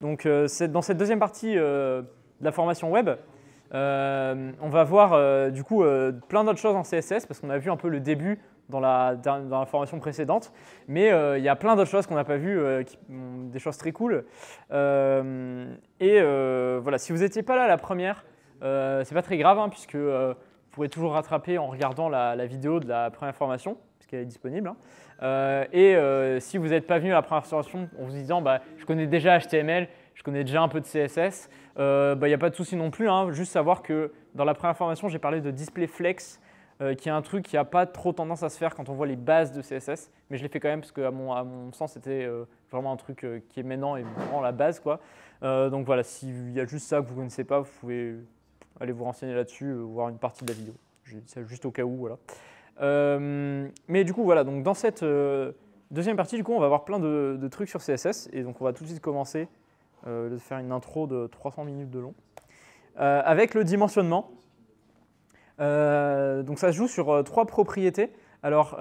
Donc euh, dans cette deuxième partie euh, de la formation web, euh, on va voir du coup plein d'autres choses en CSS parce qu'on a vu un peu le début dans la, formation précédente, mais il y a plein d'autres choses qu'on n'a pas vues, des choses très cool. et voilà, si vous n'étiez pas là la première, c'est pas très grave hein, puisque vous pouvez toujours rattraper en regardant la, vidéo de la première formation puisqu'elle est disponible. Hein. Euh, et euh, si vous n'êtes pas venu à la première formation en vous disant bah, je connais déjà HTML, je connais déjà un peu de CSS, il n'y a pas de souci non plus. Hein. Juste savoir que dans la première formation, j'ai parlé de display flex, euh, qui est un truc qui n'a pas trop tendance à se faire quand on voit les bases de CSS. Mais je l'ai fait quand même parce que à mon, sens, c'était vraiment un truc qui est maintenant et vraiment la base. Quoi. donc voilà, s'il y a juste ça que vous ne connaissez pas, vous pouvez aller vous renseigner là-dessus, voir une partie de la vidéo. C'est juste au cas où. Voilà. Euh, mais du coup, voilà, donc dans cette euh, deuxième partie, du coup, on va voir plein de, trucs sur CSS. Et donc, on va tout de suite commencer euh, de faire une intro de 300 minutes de long. avec le dimensionnement. donc, ça se joue sur trois propriétés. Alors,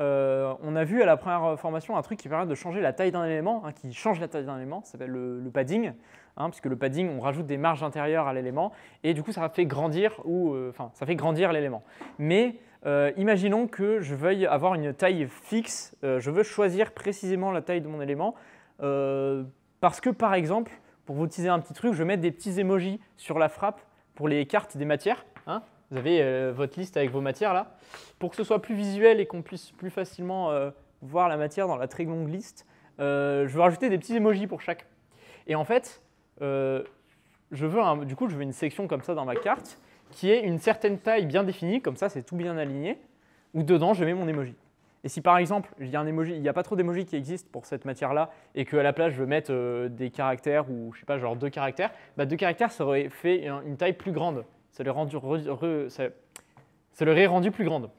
on a vu à la première formation un truc qui permet de changer la taille d'un élément, hein, qui change la taille d'un élément, ça s'appelle le, padding, hein, puisque le padding, on rajoute des marges intérieures à l'élément, et du coup, ça fait grandir ou, enfin, ça fait grandir l'élément. Mais euh, imaginons que je veuille avoir une taille fixe, euh, je veux choisir précisément la taille de mon élément, euh, parce que par exemple, pour vous utiliser un petit truc, je vais mettre des petits emojis sur la frappe pour les cartes des matières. Hein. vous avez votre liste avec vos matières là. Pour que ce soit plus visuel et qu'on puisse plus facilement voir la matière dans la très longue liste, je vais rajouter des petits emojis pour chaque. Et en fait, je veux du coup, je veux une section comme ça dans ma carte qui est une certaine taille bien définie, comme ça c'est tout bien aligné, où dedans je mets mon emoji. Et si par exemple, il un il n'y a pas trop d'emojis qui existent pour cette matière-là, et qu'à la place je veux mettre euh, des caractères ou je sais pas, genre deux caractères, bah deux caractères ça aurait fait une taille plus grande. Ça rendu, ça, l'aurait rendu plus grande.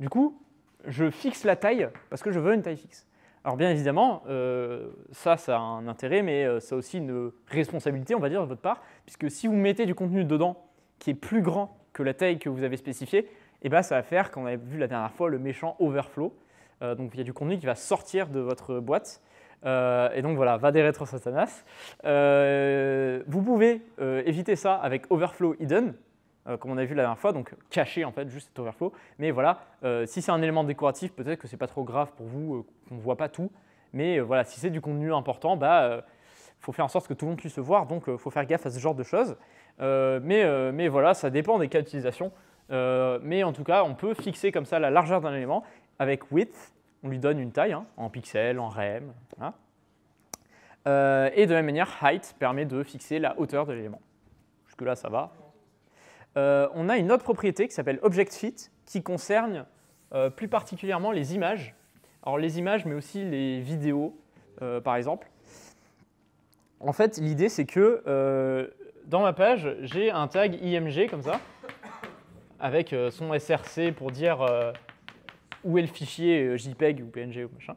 Du coup, je fixe la taille parce que je veux une taille fixe. Alors bien évidemment, euh, ça, ça a un intérêt, mais euh, ça a aussi une responsabilité, on va dire, de votre part, puisque si vous mettez du contenu dedans qui est plus grand que la taille que vous avez spécifiée, et eh ben ça va faire, comme on a vu la dernière fois, le méchant overflow. Euh, donc il y a du contenu qui va sortir de votre boîte. Euh, et donc voilà, va des rétros Satanas. Euh, vous pouvez éviter ça avec Overflow Hidden, comme on a vu la dernière fois, donc cacher en fait juste cet overflow. Mais voilà, si c'est un élément décoratif, peut-être que c'est pas trop grave pour vous, qu'on ne voit pas tout. Mais voilà, si c'est du contenu important, bah, faut faire en sorte que tout le monde puisse le voir, donc il faut faire gaffe à ce genre de choses. Euh, mais, euh, mais voilà, ça dépend des cas d'utilisation. Euh, mais en tout cas, on peut fixer comme ça la largeur d'un élément avec width. On lui donne une taille hein, en pixels, en rem. et de la même manière, height permet de fixer la hauteur de l'élément. Jusque-là, ça va. on a une autre propriété qui s'appelle object fit, qui concerne plus particulièrement les images. Alors les images, mais aussi les vidéos, par exemple. En fait, l'idée, c'est que dans ma page, j'ai un tag IMG comme ça, avec euh, son SRC pour dire euh, où est le fichier euh, JPEG ou PNG ou machin.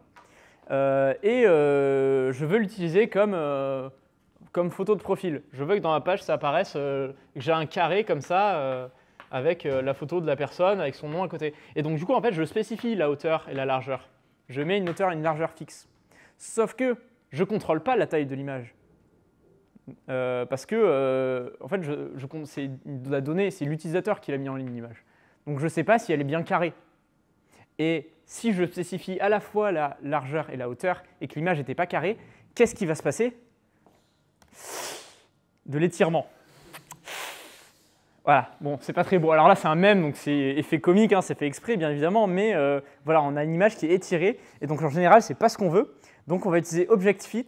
et je veux l'utiliser comme, comme photo de profil. Je veux que dans ma page, ça apparaisse, que j'ai un carré comme ça, avec la photo de la personne, avec son nom à côté. Et donc du coup, en fait, je spécifie la hauteur et la largeur. Je mets une hauteur et une largeur fixe. Sauf que je ne contrôle pas la taille de l'image. Euh, parce que, euh, en fait, je, c'est la donnée, c'est l'utilisateur qui l'a mis en ligne l'image. Donc je ne sais pas si elle est bien carrée. Et si je spécifie à la fois la largeur et la hauteur et que l'image n'était pas carrée, qu'est-ce qui va se passer De l'étirement. Voilà, bon, c'est pas très beau. Alors là, c'est un même donc c'est effet comique, hein, c'est fait exprès, bien évidemment, mais euh, voilà, on a une image qui est étirée, et donc en général, c'est pas ce qu'on veut. Donc on va utiliser object fit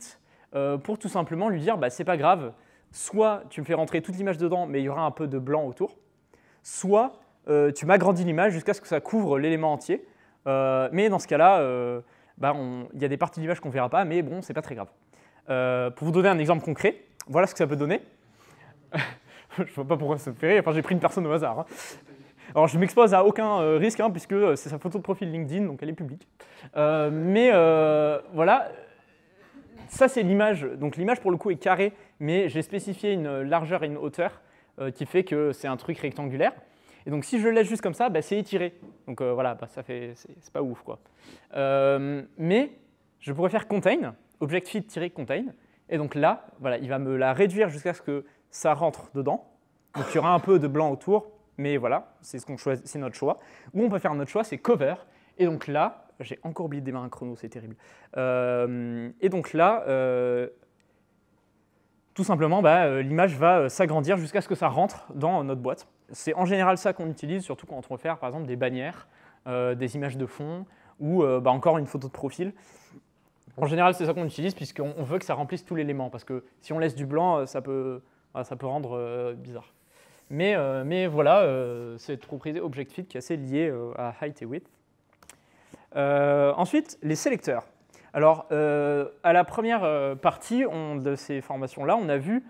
euh, pour tout simplement lui dire bah, c'est pas grave, soit tu me fais rentrer toute l'image dedans, mais il y aura un peu de blanc autour, soit euh, tu m'agrandis l'image jusqu'à ce que ça couvre l'élément entier. Euh, mais dans ce cas-là, bah, il y a des parties de l'image qu'on ne verra pas, mais bon, c'est pas très grave. pour vous donner un exemple concret, voilà ce que ça peut donner. je vois pas pourquoi ça me fait rire, enfin j'ai pris une personne au hasard. Hein. Alors je m'expose à aucun risque, hein, puisque c'est sa photo de profil LinkedIn, donc elle est publique. mais voilà, ça, c'est l'image. Donc l'image, pour le coup, est carrée, mais j'ai spécifié une largeur et une hauteur euh, qui fait que c'est un truc rectangulaire. Et donc si je le laisse juste comme ça, bah, c'est étiré. Donc euh, voilà, bah, ça fait, c'est pas ouf quoi. Euh, mais je pourrais faire contain, object fit contain. Et donc là, voilà, il va me la réduire jusqu'à ce que ça rentre dedans. Donc il y aura un peu de blanc autour, mais voilà, c'est ce qu'on choisit, c'est notre choix. Ou on peut faire notre choix, c'est cover. Et donc là, j'ai encore oublié de démarrer un chrono, c'est terrible. Euh, et donc là, euh, tout simplement, bah, euh, l'image va s'agrandir jusqu'à ce que ça rentre dans notre boîte. C'est en général ça qu'on utilise, surtout quand on veut faire par exemple des bannières, des images de fond ou bah, encore une photo de profil. En général, c'est ça qu'on utilise puisqu'on veut que ça remplisse tout l'élément parce que si on laisse du blanc, ça peut, bah, ça peut rendre bizarre. Mais, voilà, c'est cette propriété object fit qui est assez liée à height et width. Euh, ensuite, les sélecteurs. Alors, euh, à la première euh, partie de ces formations-là, on a vu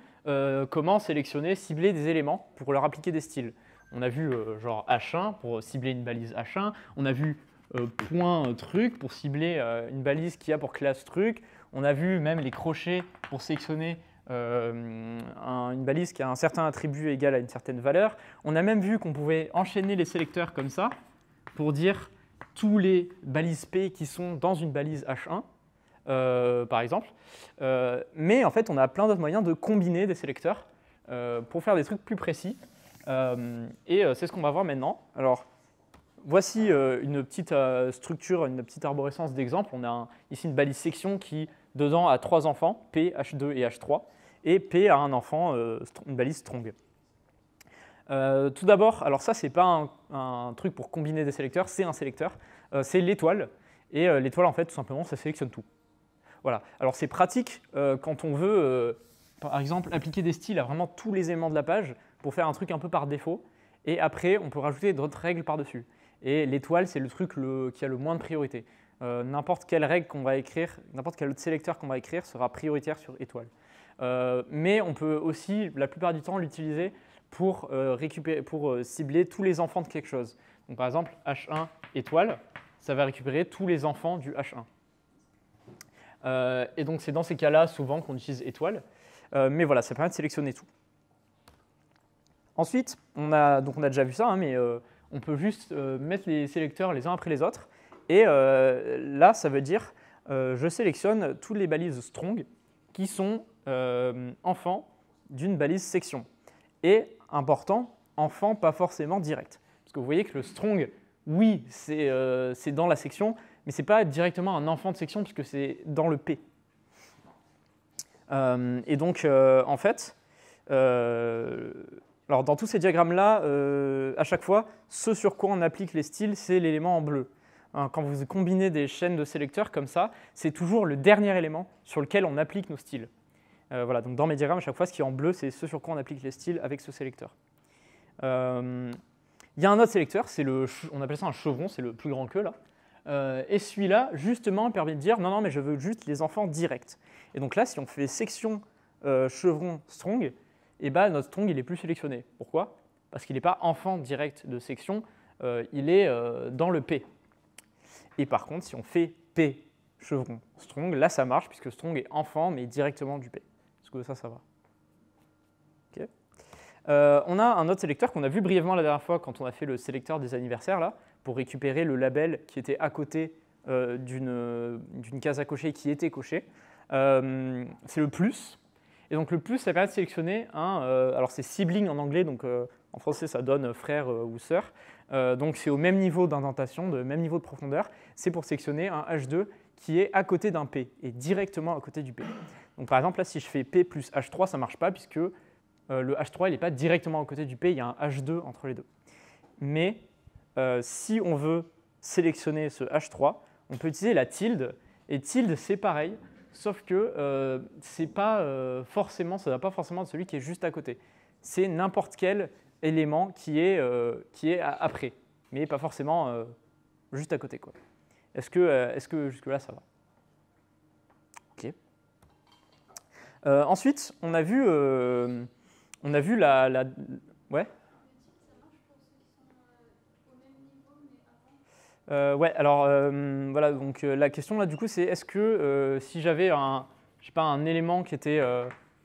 comment sélectionner, cibler des éléments pour leur appliquer des styles. On a vu genre H1 pour cibler une balise H1, on a vu point truc pour cibler une balise qui a pour classe truc, on a vu même les crochets pour sélectionner une balise qui a un certain attribut égal à une certaine valeur. On a même vu qu'on pouvait enchaîner les sélecteurs comme ça pour dire tous les balises P qui sont dans une balise H1, euh, par exemple. Euh, mais en fait, on a plein d'autres moyens de combiner des sélecteurs euh, pour faire des trucs plus précis. et c'est ce qu'on va voir maintenant. Alors, voici une petite structure, une petite arborescence d'exemple. On a ici une balise section qui, dedans, a trois enfants, P, H2 et H3. Et P a un enfant, une balise strong. Euh, tout d'abord, alors ça, n'est pas un, truc pour combiner des sélecteurs, c'est un sélecteur. Euh, c'est l'étoile. Et euh, l'étoile, en fait, tout simplement, ça sélectionne tout. Voilà. Alors c'est pratique quand on veut, par exemple, appliquer des styles à vraiment tous les éléments de la page pour faire un truc un peu par défaut. Et après, on peut rajouter d'autres règles par-dessus. Et l'étoile, c'est le truc qui a le moins de priorité. n'importe quelle règle qu'on va écrire, n'importe quel autre sélecteur qu'on va écrire sera prioritaire sur étoile. mais on peut aussi, la plupart du temps, l'utiliser pour, euh, récupérer, pour euh, cibler tous les enfants de quelque chose. par exemple, H1 étoile, ça va récupérer tous les enfants du H1. Euh, et donc c'est dans ces cas-là souvent qu'on utilise étoile. mais voilà, ça permet de sélectionner tout. Ensuite, on a, déjà vu ça, hein, mais on peut juste mettre les sélecteurs les uns après les autres. Et là, ça veut dire, je sélectionne toutes les balises strong qui sont enfants d'une balise section et important, enfant pas forcément direct. Parce que vous voyez que le strong, oui, c'est euh, dans la section, mais ce n'est pas directement un enfant de section puisque c'est dans le P. Euh, et donc, euh, en fait, dans tous ces diagrammes-là, à chaque fois, ce sur quoi on applique les styles, c'est l'élément en bleu. Hein, quand vous combinez des chaînes de sélecteurs comme ça, c'est toujours le dernier élément sur lequel on applique nos styles. Euh, voilà, donc dans mes diagrammes, à chaque fois, ce qui est en bleu, c'est ce sur quoi on applique les styles avec ce sélecteur. Euh, il y a un autre sélecteur, le, on appelle ça un chevron, c'est le plus grand que là. Euh, et celui-là, justement, permet de dire non, non, mais je veux juste les enfants directs. Et donc là, si on fait section chevron strong, et eh ben, notre strong, il est plus sélectionné. Pourquoi Parce qu'il n'est pas enfant direct de section, il est dans le P. Et par contre, si on fait P chevron strong, là, ça marche, puisque strong est enfant, mais directement du P ça, ça va. Euh, on a un autre sélecteur qu'on a vu brièvement la dernière fois quand on a fait le sélecteur des anniversaires, là, pour récupérer le label qui était à côté euh, d'une case à cocher qui était cochée. Euh, c'est le plus. Et donc le plus, ça permet de sélectionner un... alors c'est sibling en anglais, donc en français ça donne frère ou sœur. donc c'est au même niveau d'indentation, de même niveau de profondeur. C'est pour sélectionner un H2 qui est à côté d'un P, et directement à côté du P. Donc par exemple, là, si je fais P plus H3, ça ne marche pas puisque euh, le H3 n'est pas directement à côté du P, il y a un H2 entre les deux. Mais euh, si on veut sélectionner ce H3, on peut utiliser la tilde, et tilde, c'est pareil, sauf que euh, c'est pas, forcément, ça va pas forcément de celui qui est juste à côté. C'est n'importe quel élément qui est, qui est après, mais pas forcément juste à côté. Est-ce que, est que jusque-là, ça va Euh, ensuite, on a vu, euh, on a vu la, Ouais euh, ouais, alors voilà, donc la question là du coup c'est est-ce que si j'avais un, pas, un élément qui était,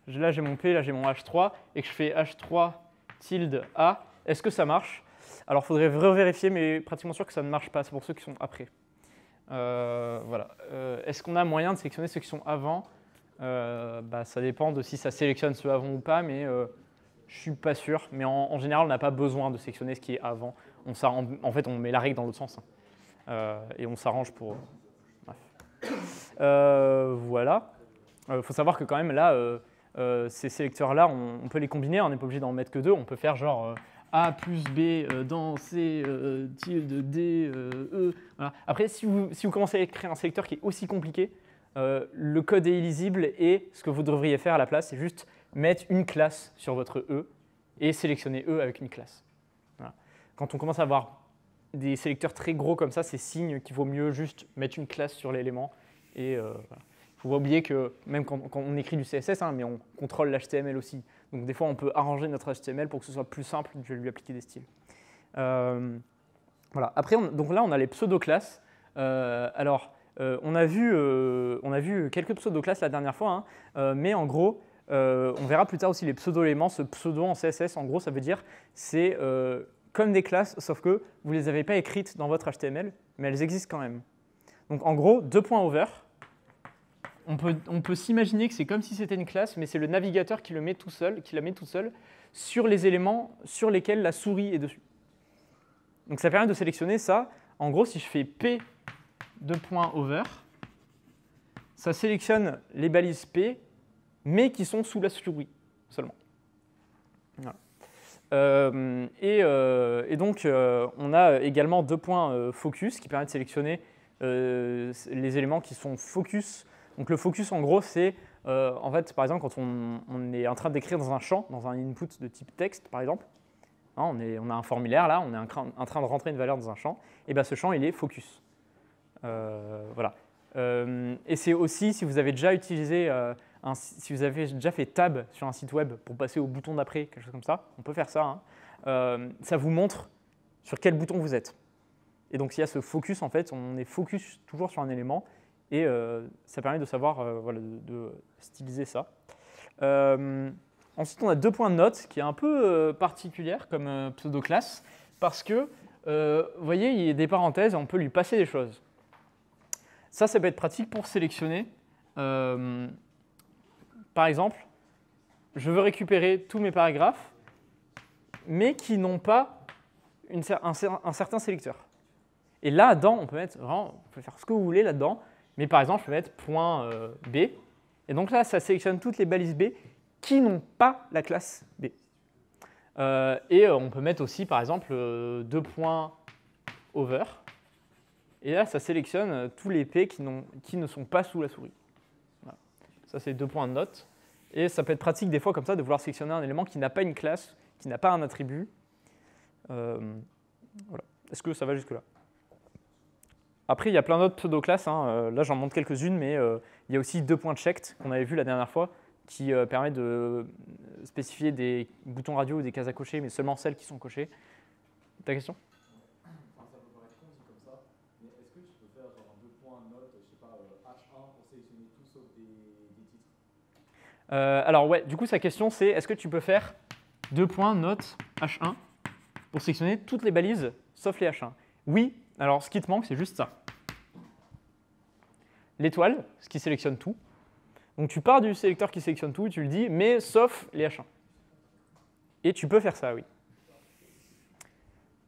là j'ai mon P, là j'ai mon H3, et que je fais H3 tilde A, est-ce que ça marche Alors faudrait vérifier, mais pratiquement sûr que ça ne marche pas, c'est pour ceux qui sont après. voilà, est-ce qu'on a moyen de sélectionner ceux qui sont avant euh, bah, ça dépend de si ça sélectionne ce avant ou pas, mais euh, je suis pas sûr. Mais en, général, on n'a pas besoin de sélectionner ce qui est avant. On en, fait, on met la règle dans l'autre sens hein. euh, et on s'arrange pour. voilà. Il faut savoir que quand même là, ces sélecteurs-là, on, peut les combiner. On n'est pas obligé d'en mettre que deux. On peut faire genre a plus B dans C, tilde D, E. Après, si vous, si vous commencez à créer un sélecteur qui est aussi compliqué, euh, le code est illisible et ce que vous devriez faire à la place, c'est juste mettre une classe sur votre E et sélectionner E avec une classe. Quand on commence à avoir des sélecteurs très gros comme ça, c'est signe qu'il vaut mieux juste mettre une classe sur l'élément. Et euh, oubliez faut oublier que même quand, on écrit du CSS, hein, mais on contrôle l'HTML aussi. Donc des fois, on peut arranger notre HTML pour que ce soit plus simple de lui appliquer des styles. Euh, voilà. Après, on, donc là, on a les pseudo-classes. Euh, alors, euh, euh, on, a vu, quelques pseudo vu la dernière fois, hein. euh, mais en gros, on verra plus tard aussi les pseudo-éléments, ce pseudo en CSS, en gros, ça veut dire c'est comme des classes, sauf que vous ne les avez pas écrites dans votre HTML, mais elles existent quand même. Donc en gros, deux points over, on peut, on peut s'imaginer que c'est comme si c'était une classe, mais c'est le navigateur qui, le met tout seul, qui la met tout seul sur les éléments sur lesquels la souris est dessus. Donc ça permet de sélectionner ça. En gros, si je fais P de points over. Ça sélectionne les balises P, mais qui sont sous la souris seulement. Euh, euh, et, donc, euh, on a également deux points focus qui permettent de sélectionner les éléments qui sont focus. Donc, le focus, en gros, c'est en fait, par exemple, quand on, est en train d'écrire dans un champ, dans un input de type texte, par exemple, hein, on, est, on, a un formulaire là, on est en train de rentrer une valeur dans un champ, et bien ce champ, il est focus. Euh, voilà. Euh, et c'est aussi si vous avez déjà utilisé, euh, si vous avez déjà fait tab sur un site web pour passer au bouton d'après, quelque chose comme ça, on peut faire ça. Hein. ça vous montre sur quel bouton vous êtes. Et donc s'il y a ce focus, en fait, on est focus toujours sur un élément et ça permet de savoir, voilà, de, styliser ça. ensuite, on a deux points de note qui est un peu particulière comme pseudo-classe parce que, vous voyez, il y a des parenthèses, on peut lui passer des choses. Ça, ça peut être pratique pour sélectionner. Euh, par exemple, je veux récupérer tous mes paragraphes, mais qui n'ont pas un, certain sélecteur. Et là-dedans, on peut mettre peut faire ce que vous voulez là-dedans, mais par exemple, je vais mettre point euh, B. Et donc là, ça sélectionne toutes les balises B qui n'ont pas la classe B. Euh, et on peut mettre aussi, par exemple, deux points over. Et là, ça sélectionne euh, tous les P qui, qui ne sont pas sous la souris. Voilà. Ça, c'est deux points de note. Et ça peut être pratique des fois comme ça de vouloir sélectionner un élément qui n'a pas une classe, qui n'a pas un attribut. Euh, voilà. Est-ce que ça va jusque-là Après, il y a plein d'autres pseudo-classes. Hein. Euh, là, j'en montre quelques-unes, mais il y a aussi deux points de checked qu'on avait vu la dernière fois qui permet de spécifier des boutons radio ou des cases à cocher, mais seulement celles qui sont cochées. Ta question Euh, alors ouais, du coup sa question c'est est-ce que tu peux faire deux points note H1 pour sélectionner toutes les balises sauf les H1 Oui, alors ce qui te manque c'est juste ça. L'étoile, ce qui sélectionne tout. Donc tu pars du sélecteur qui sélectionne tout, tu le dis, mais sauf les H1. Et tu peux faire ça, oui.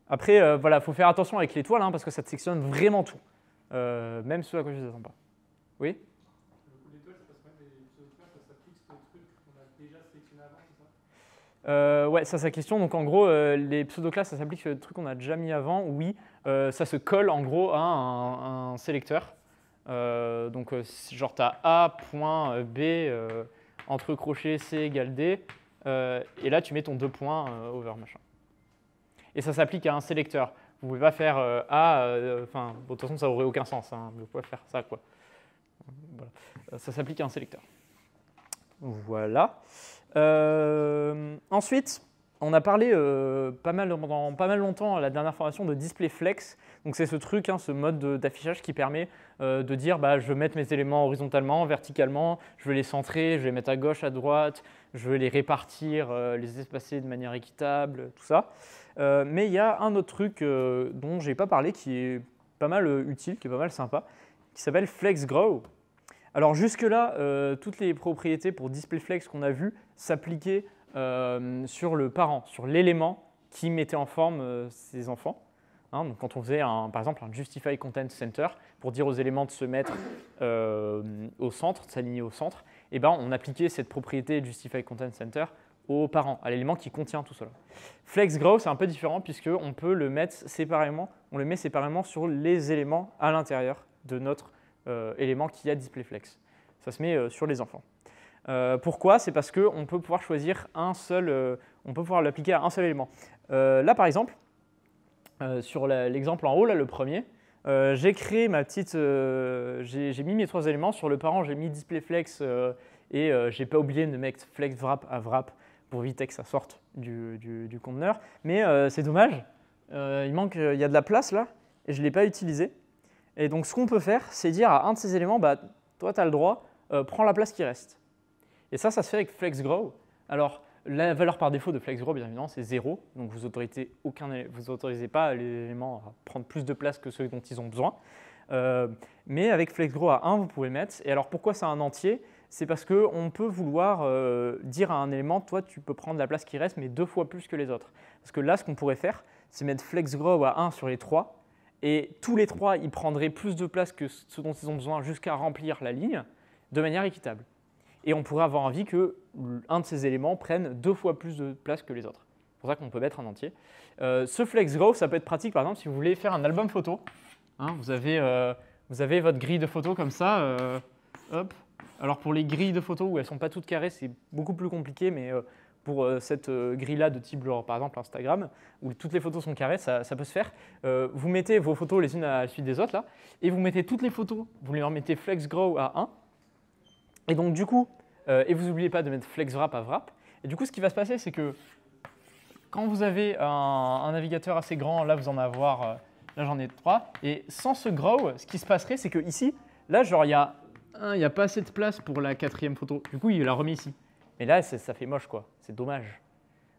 Après, euh, voilà, faut faire attention avec l'étoile, hein, parce que ça te sélectionne vraiment tout. Euh, même ceux à quoi je ne pas. Oui Euh, ouais, ça, c'est la question. Donc, en gros, euh, les pseudo classes ça s'applique sur des trucs qu'on a déjà mis avant. Oui, euh, ça se colle en gros à un, sélecteur. donc, genre, tu as A.B entre crochets C égale D. et là, tu mets ton deux points over machin. Et ça s'applique à un sélecteur. Vous pouvez pas faire A, enfin, de toute façon, ça aurait aucun sens. Hein. Vous pouvez pas faire ça, quoi. Voilà. Ça s'applique à un sélecteur. Voilà. Euh, ensuite, on a parlé euh, pas mal, pendant pas mal longtemps à la dernière formation de display flex. Donc c'est ce truc, hein, ce mode d'affichage qui permet euh, de dire bah, je vais mettre mes éléments horizontalement, verticalement, je vais les centrer, je vais les mettre à gauche, à droite, je vais les répartir, les espacer de manière équitable, tout ça. mais il y a un autre truc dont je n'ai pas parlé qui est pas mal utile, qui est pas mal sympa, qui s'appelle Flex Grow. Alors jusque-là, euh, toutes les propriétés pour DisplayFlex qu'on a vues s'appliquaient euh, sur le parent, sur l'élément qui mettait en forme euh, ses enfants. Hein, quand on faisait par exemple un Justify Content Center pour dire aux éléments de se mettre au centre, de s'aligner au centre, eh ben, on appliquait cette propriété Justify Content Center au parent, à l'élément qui contient tout cela. Flex Grow, c'est un peu différent puisqu'on peut le mettre séparément, on le met séparément sur les éléments à l'intérieur de notre euh, élément qui y a DisplayFlex. Ça se met euh, sur les enfants. Euh, pourquoi C'est parce qu'on peut pouvoir choisir un seul, on peut pouvoir l'appliquer à un seul élément. là par exemple, sur l'exemple en haut, là le premier, j'ai créé ma petite, j'ai mis mes trois éléments sur le parent, j'ai mis display flex et j'ai pas oublié de mettre flex wrap à wrap pour éviter que ça sorte du, du, du conteneur. Mais c'est dommage, il manque, il y a de la place là et je l'ai pas utilisé. Et donc ce qu'on peut faire, c'est dire à un de ces éléments, bah, toi tu as le droit, euh, prends la place qui reste. Et ça, ça se fait avec FlexGrow. Alors la valeur par défaut de FlexGrow, bien évidemment, c'est 0. Donc vous n'autorisez vous autorisez pas les éléments à prendre plus de place que ceux dont ils ont besoin. Euh, mais avec FlexGrow à 1, vous pouvez mettre. Et alors pourquoi c'est un entier C'est parce qu'on peut vouloir euh, dire à un élément, toi tu peux prendre la place qui reste, mais deux fois plus que les autres. Parce que là, ce qu'on pourrait faire, c'est mettre FlexGrow à 1 sur les 3, et tous les trois, ils prendraient plus de place que ce dont ils ont besoin jusqu'à remplir la ligne de manière équitable. Et on pourrait avoir envie que un de ces éléments prenne deux fois plus de place que les autres. C'est pour ça qu'on peut mettre un entier. Euh, ce flex grow, ça peut être pratique par exemple si vous voulez faire un album photo. Hein, euh, vous, avez, votre grille de photos comme ça. Euh, hop. Alors pour les grilles de photos où elles ne sont pas toutes carrées, c'est beaucoup plus compliqué, mais pour euh, cette euh, grille-là de type genre, par exemple Instagram, où toutes les photos sont carrées, ça, peut se faire. Euh, vous mettez vos photos les unes à la suite des autres, là, et vous mettez toutes les photos, vous les remettez flex grow à 1, et donc du coup, et vous n'oubliez pas de mettre flex wrap à wrap, et du coup ce qui va se passer c'est que quand vous avez un, navigateur assez grand, là vous en avez, là j'en ai 3, et sans ce grow, ce qui se passerait c'est que ici, là genre il y a n'y a pas assez de place pour la quatrième photo. Du coup, il l'a remet ici. Mais là, ça fait moche, quoi. C'est dommage.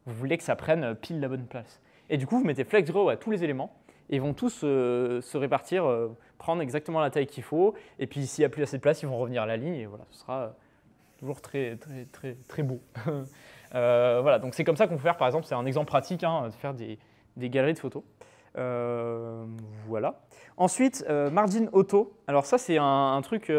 Vous voulez que ça prenne pile la bonne place. Et du coup, vous mettez flex Grow à tous les éléments et ils vont tous euh, se répartir, euh, prendre exactement la taille qu'il faut. Et puis s'il n'y a plus assez de place, ils vont revenir à la ligne et voilà, ce sera euh, toujours très, très, très, très beau. voilà, donc c'est comme ça qu'on peut faire, par exemple, c'est un exemple pratique hein, de faire des, galeries de photos. voilà. Ensuite, margin auto. Alors ça, c'est un, truc,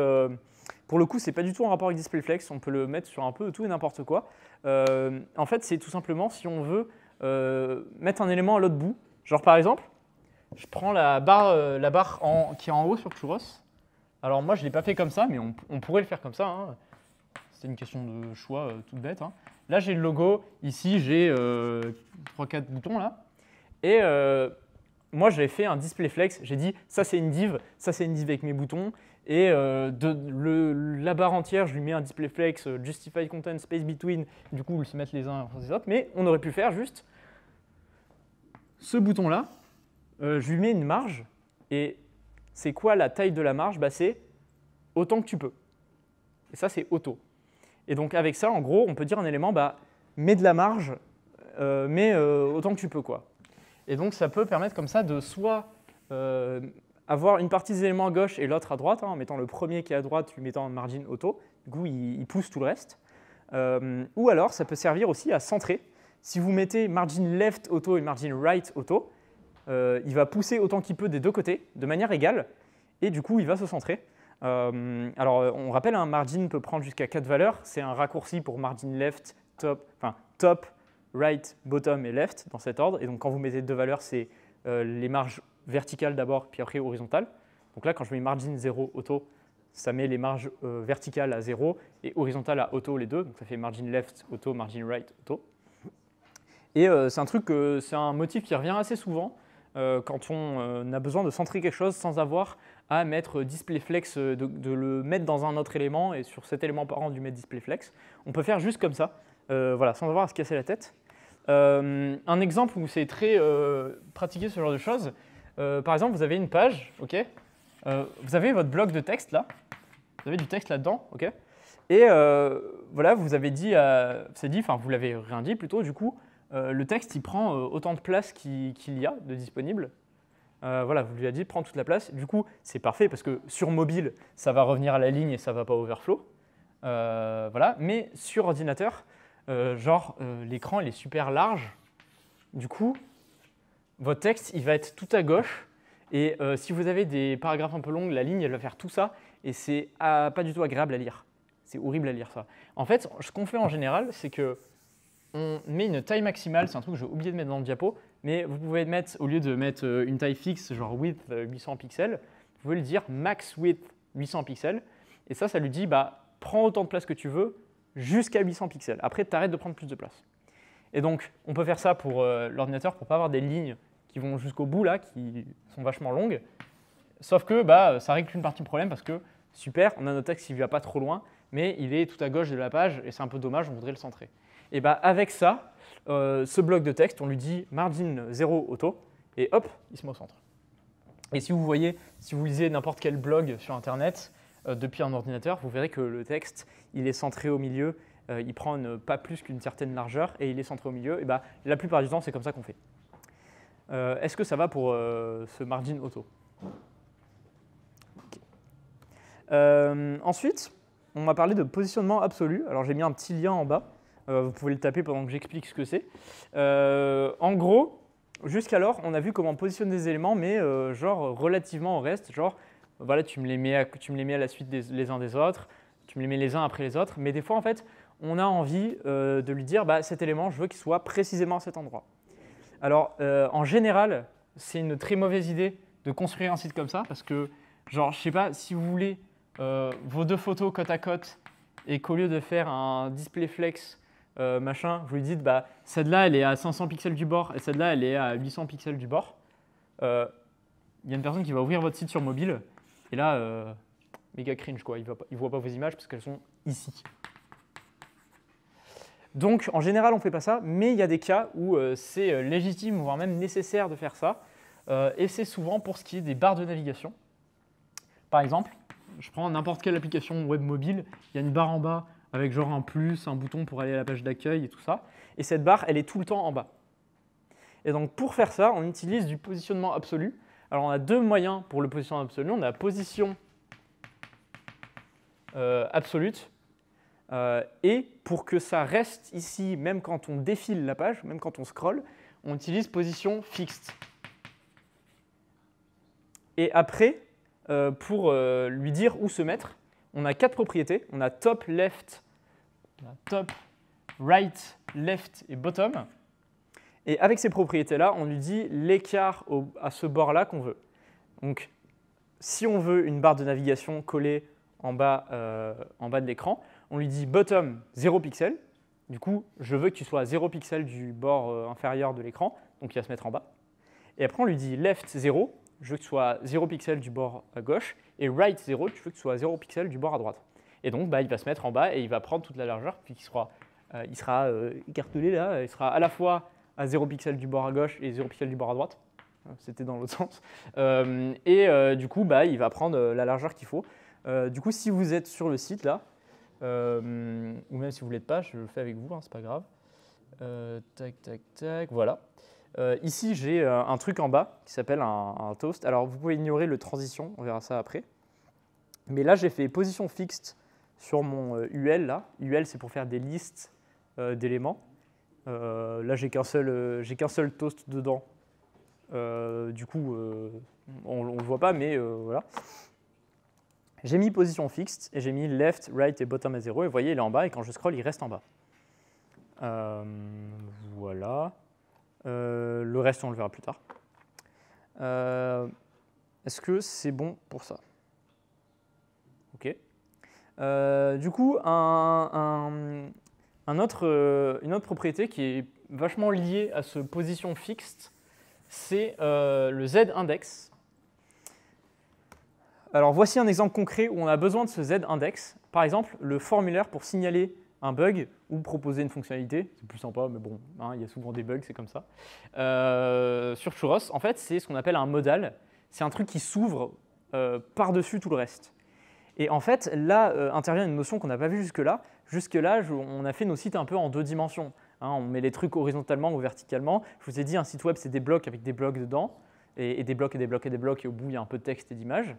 pour le coup, c'est pas du tout en rapport avec DisplayFlex. On peut le mettre sur un peu tout et n'importe quoi. Euh, en fait, c'est tout simplement si on veut euh, mettre un élément à l'autre bout. Genre par exemple, je prends la barre, euh, qui est en haut sur Churros. Alors moi, je ne l'ai pas fait comme ça, mais on, pourrait le faire comme ça. Hein. C'est une question de choix toute bête. Hein. Là, j'ai le logo. Ici, j'ai 3-4 boutons là. Et moi, j'ai fait un display flex. J'ai dit, ça c'est une div, ça c'est une div avec mes boutons. Et euh, de, le, la barre entière, je lui mets un display flex, euh, justify content, space between, du coup, ils se mettent les uns les autres. Mais on aurait pu faire juste ce bouton-là, euh, je lui mets une marge, et c'est quoi la taille de la marge bah, C'est autant que tu peux. Et ça, c'est auto. Et donc, avec ça, en gros, on peut dire un élément, bah, mets de la marge, mais autant que tu peux. quoi. Et donc, ça peut permettre comme ça de soit avoir une partie des éléments à gauche et l'autre à droite, hein, en mettant le premier qui est à droite, lui mettant en margin auto, du coup il, pousse tout le reste. Euh, ou alors ça peut servir aussi à centrer. Si vous mettez margin left auto et margin right auto, euh, il va pousser autant qu'il peut des deux côtés, de manière égale, et du coup il va se centrer. Euh, alors on rappelle, un hein, margin peut prendre jusqu'à quatre valeurs, c'est un raccourci pour margin left, top, enfin top, right, bottom et left dans cet ordre, et donc quand vous mettez deux valeurs, c'est les marges vertical d'abord, puis après horizontal. Donc là, quand je mets margin 0 auto, ça met les marges euh, verticales à 0 et horizontales à auto les deux. Donc ça fait margin left auto, margin right auto. Et euh, c'est un truc, c'est un motif qui revient assez souvent euh, quand on a besoin de centrer quelque chose sans avoir à mettre display flex, de, le mettre dans un autre élément et sur cet élément parent du mettre display flex. On peut faire juste comme ça, voilà, sans avoir à se casser la tête. un exemple où c'est très pratiqué ce genre de choses, euh, par exemple, vous avez une page, ok euh, Vous avez votre bloc de texte là, vous avez du texte là-dedans, ok Et euh, voilà, vous avez dit, c'est dit, enfin vous l'avez rien dit plutôt, du coup, le texte il prend autant de place qu'il y a de disponible. voilà, vous lui avez dit, prend toute la place. Du coup, c'est parfait parce que sur mobile, ça va revenir à la ligne et ça va pas overflow. voilà, mais sur ordinateur, genre l'écran il est super large. Du coup, votre texte, il va être tout à gauche. Et euh, si vous avez des paragraphes un peu longs, la ligne, elle va faire tout ça. Et c'est n'est ah, pas du tout agréable à lire. C'est horrible à lire ça. En fait, ce qu'on fait en général, c'est que on met une taille maximale. C'est un truc que j'ai oublié de mettre dans le diapo. Mais vous pouvez mettre, au lieu de mettre euh, une taille fixe, genre width 800 euh, pixels, vous pouvez le dire max width 800 pixels. Et ça, ça lui dit, bah, prends autant de place que tu veux jusqu'à 800 pixels. Après, arrêtes de prendre plus de place. Et donc, on peut faire ça pour euh, l'ordinateur pour pas avoir des lignes qui vont jusqu'au bout là, qui sont vachement longues. Sauf que bah, ça règle une partie du problème parce que, super, on a notre texte qui ne va pas trop loin, mais il est tout à gauche de la page et c'est un peu dommage, on voudrait le centrer. Et bah, avec ça, euh, ce bloc de texte, on lui dit margin 0 auto et hop, il se met au centre. Et si vous voyez, si vous lisez n'importe quel blog sur Internet, euh, depuis un ordinateur, vous verrez que le texte, il est centré au milieu euh, il prend pas plus qu'une certaine largeur et il est centré au milieu, et bah, la plupart du temps, c'est comme ça qu'on fait. Euh, est-ce que ça va pour euh, ce margin auto Ensuite, on m'a parlé de positionnement absolu. Alors j'ai mis un petit lien en bas. vous pouvez le taper pendant que j'explique ce que c'est. en gros, jusqu'alors, on a vu comment positionner des éléments, mais genre relativement au reste. Genre, voilà, tu me les mets à, la suite les uns des autres, tu me les mets les uns après les autres. Mais des fois, en fait, on a envie euh, de lui dire bah, cet élément, je veux qu'il soit précisément à cet endroit. Alors, euh, en général, c'est une très mauvaise idée de construire un site comme ça parce que, genre, je sais pas, si vous voulez euh, vos deux photos côte à côte et qu'au lieu de faire un display flex machin, vous lui dites bah, celle-là, elle est à 500 pixels du bord et celle-là, elle est à 800 pixels du bord. Il y a une personne qui va ouvrir votre site sur mobile et là, méga cringe quoi, il ne voit pas vos images parce qu'elles sont ici. Donc en général, on ne fait pas ça, mais il y a des cas où euh, c'est euh, légitime, voire même nécessaire de faire ça. Euh, et c'est souvent pour ce qui est des barres de navigation. Par exemple, je prends n'importe quelle application web mobile, il y a une barre en bas avec genre un plus, un bouton pour aller à la page d'accueil et tout ça. Et cette barre, elle est tout le temps en bas. Et donc pour faire ça, on utilise du positionnement absolu. Alors on a deux moyens pour le positionnement absolu. On a position absolue. Euh, et pour que ça reste ici, même quand on défile la page, même quand on scrolle, on utilise position fixed. Et après, euh, pour euh, lui dire où se mettre, on a quatre propriétés. On a top, left, top, right, left et bottom. Et avec ces propriétés-là, on lui dit l'écart à ce bord-là qu'on veut. Donc, si on veut une barre de navigation collée en bas de l'écran, on lui dit bottom 0 pixels, Du coup, je veux que tu sois à 0 pixel du bord euh, inférieur de l'écran, donc il va se mettre en bas. Et après, on lui dit left 0, je veux que tu sois 0 pixel du bord à gauche, et right 0, tu veux que tu sois à 0 pixel du bord à droite. Et donc, bah, il va se mettre en bas et il va prendre toute la largeur, puis euh, il sera, euh, écartelé là, il sera à la fois à 0 pixels du bord à gauche et 0 pixel du bord à droite. C'était dans l'autre sens. et du coup, bah, il va prendre la largeur qu'il faut. du coup, si vous êtes sur le site là, euh, ou même si vous ne voulez pas, je le fais avec vous, hein, c'est pas grave. Euh, tac, tac, tac, voilà. Euh, ici, j'ai un truc en bas qui s'appelle un, toast. Alors, vous pouvez ignorer le transition, on verra ça après. Mais là, j'ai fait position fixe sur mon UL. Là. UL, c'est pour faire des listes d'éléments. là, j'ai qu'un seul, j'ai qu'un seul toast dedans. du coup, on ne le voit pas, mais voilà. J'ai mis position fixe et j'ai mis left, right et bottom à 0. Et vous voyez, il est en bas et quand je scroll, il reste en bas. Euh, voilà. Euh, le reste, on le verra plus tard. Euh, est-ce que c'est bon pour ça Ok. du coup, une autre propriété qui est vachement liée à ce position fixe, c'est le z-index. Alors voici un exemple concret où on a besoin de ce z-index. Par exemple, le formulaire pour signaler un bug ou proposer une fonctionnalité. C'est plus sympa, mais bon, hein, il y a souvent des bugs, c'est comme ça. Euh, sur Churros, en fait, c'est ce qu'on appelle un modal. C'est un truc qui s'ouvre euh, par-dessus tout le reste. Et en fait, là euh, intervient une notion qu'on n'a pas vue jusque-là. Jusque-là, on a fait nos sites un peu en deux dimensions. Hein. on met les trucs horizontalement ou verticalement. Je vous ai dit, un site web, c'est des blocs avec des blocs dedans, et, des blocs et des blocs et des blocs, et au bout, il y a un peu de texte et d'images.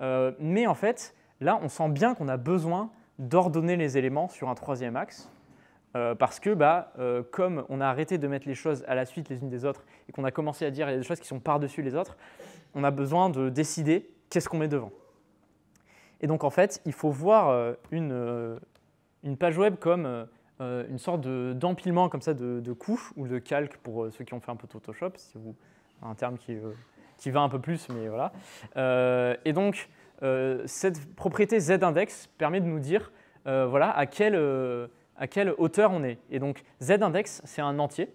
Euh, mais en fait, là, on sent bien qu'on a besoin d'ordonner les éléments sur un troisième axe, euh, parce que bah, euh, comme on a arrêté de mettre les choses à la suite les unes des autres, et qu'on a commencé à dire il y a des choses qui sont par-dessus les autres, on a besoin de décider qu'est-ce qu'on met devant. Et donc en fait, il faut voir une, une page web comme une sorte d'empilement de, comme ça de, de couches, ou de calques pour ceux qui ont fait un peu de Photoshop, si vous un terme qui qui va un peu plus, mais voilà. Euh, et donc, euh, cette propriété Z-index permet de nous dire euh, voilà, à quelle, à quelle hauteur on est. Et donc, Z-index, c'est un entier.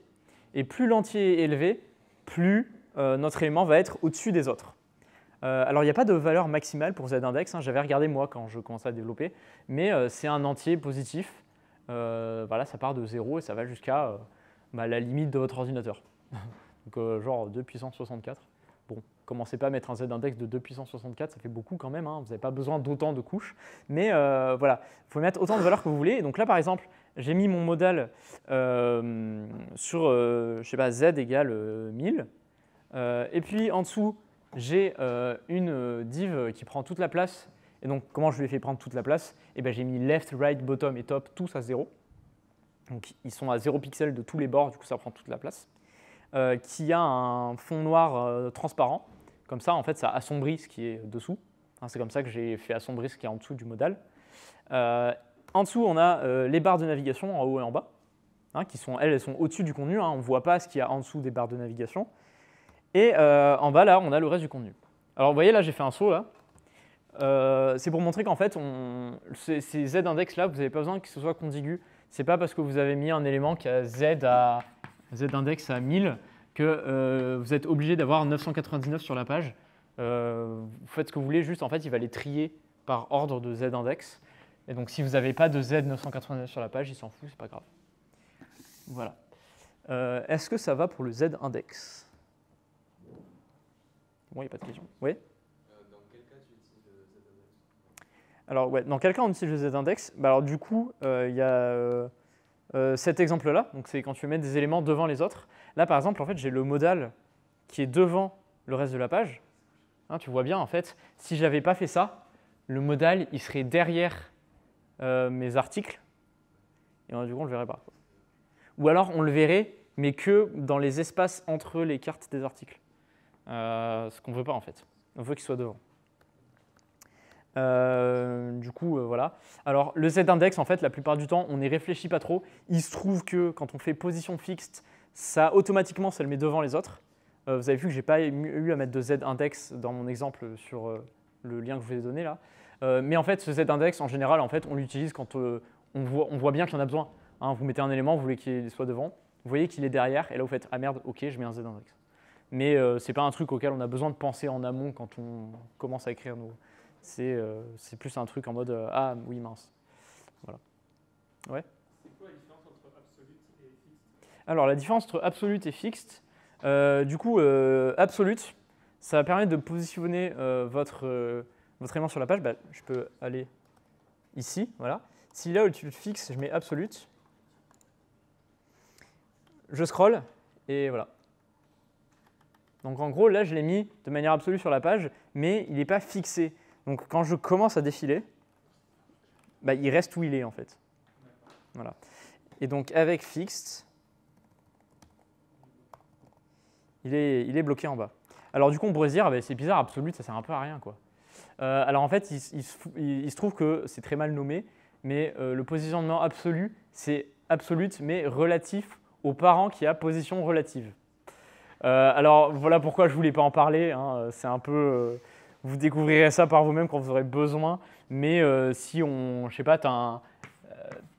Et plus l'entier est élevé, plus notre élément va être au-dessus des autres. alors, il n'y a pas de valeur maximale pour Z-index. Hein. J'avais regardé moi quand je commençais à développer. Mais c'est un entier positif. voilà, ça part de 0 et ça va jusqu'à bah, la limite de votre ordinateur. donc, genre 2 puissance 64 commencez pas à mettre un z-index de 2 puissance 64, ça fait beaucoup quand même, hein. vous n'avez pas besoin d'autant de couches. Mais euh, voilà, vous pouvez mettre autant de valeurs que vous voulez. donc là, par exemple, j'ai mis mon modal euh, sur, euh, z égale 1000. et puis en dessous, j'ai une div qui prend toute la place. Et donc, comment je lui ai fait prendre toute la place Eh bien, j'ai mis left, right, bottom et top, tous à 0. Donc, ils sont à 0 pixels de tous les bords, du coup, ça prend toute la place. qui a un fond noir transparent comme ça, en fait, ça assombrit ce qui est dessous. Hein, c'est comme ça que j'ai fait assombrir ce qui est en dessous du modal. Euh, en dessous, on a euh, les barres de navigation en haut et en bas, hein, qui sont, elles, sont au-dessus du contenu. Hein. on ne voit pas ce qu'il y a en dessous des barres de navigation. Et euh, en bas, là, on a le reste du contenu. Alors, vous voyez, là, j'ai fait un saut, là. c'est pour montrer qu'en fait, ces, z-index-là, vous n'avez pas besoin que ce soit contigu. Ce n'est pas parce que vous avez mis un élément qui a z, z index à 1000 que euh, vous êtes obligé d'avoir 999 sur la page. Euh, vous faites ce que vous voulez, juste en fait, il va les trier par ordre de Z-index. Et donc, si vous n'avez pas de Z999 sur la page, il s'en fout, c'est pas grave. Voilà. Euh, est-ce que ça va pour le Z-index Bon, il n'y a pas de question. Oui Dans quel cas tu utilises le Z-index Alors, ouais, dans quel cas on utilise le Z-index bah, Alors, du coup, il y a euh, cet exemple-là, donc c'est quand tu mets des éléments devant les autres. Là, par exemple, en fait, j'ai le modal qui est devant le reste de la page. Hein, tu vois bien, en fait, si je n'avais pas fait ça, le modal, il serait derrière euh, mes articles. Et du coup, on ne le verrait pas. Ou alors, on le verrait, mais que dans les espaces entre les cartes des articles. Euh, ce qu'on ne veut pas, en fait. On veut qu'il soit devant. Euh, du coup, euh, voilà. Alors, le Z-index, en fait, la plupart du temps, on n'y réfléchit pas trop. Il se trouve que quand on fait position fixe, ça automatiquement, ça le met devant les autres. Euh, vous avez vu que j'ai pas eu à mettre de Z-index dans mon exemple sur le lien que je vous ai donné là. mais en fait, ce Z-index, en général, en fait, on l'utilise quand on voit, bien qu'il y en a besoin. Hein. vous mettez un élément, vous voulez qu'il soit devant, vous voyez qu'il est derrière, et là, vous faites « Ah merde, ok, je mets un Z-index ». Mais ce n'est pas un truc auquel on a besoin de penser en amont quand on commence à écrire nos, euh, c'est plus un truc en mode euh, ah oui mince. Alors la différence entre absolute et fixe, euh, du coup absolute, ça va permettre de positionner votre votre élément sur la page. Bah, je peux aller ici, voilà. Si là au tu le fixes, je mets absolute, je scroll et voilà. Donc en gros, là, je l'ai mis de manière absolue sur la page, mais il n'est pas fixé. Donc quand je commence à défiler, bah, il reste où il est en fait. Voilà. Et donc avec fixed, il est, il est bloqué en bas. Alors du coup, on pourrait se dire, ah, c'est bizarre, absolute, ça sert un peu à rien. quoi. Euh, alors en fait, il, se trouve que c'est très mal nommé, mais euh, le positionnement absolu, c'est absolute, mais relatif aux parents qui a position relative. Euh, alors voilà pourquoi je ne voulais pas en parler, hein. c'est un peu vous découvrirez ça par vous-même quand vous aurez besoin. Mais euh, si on, je sais pas, tu as,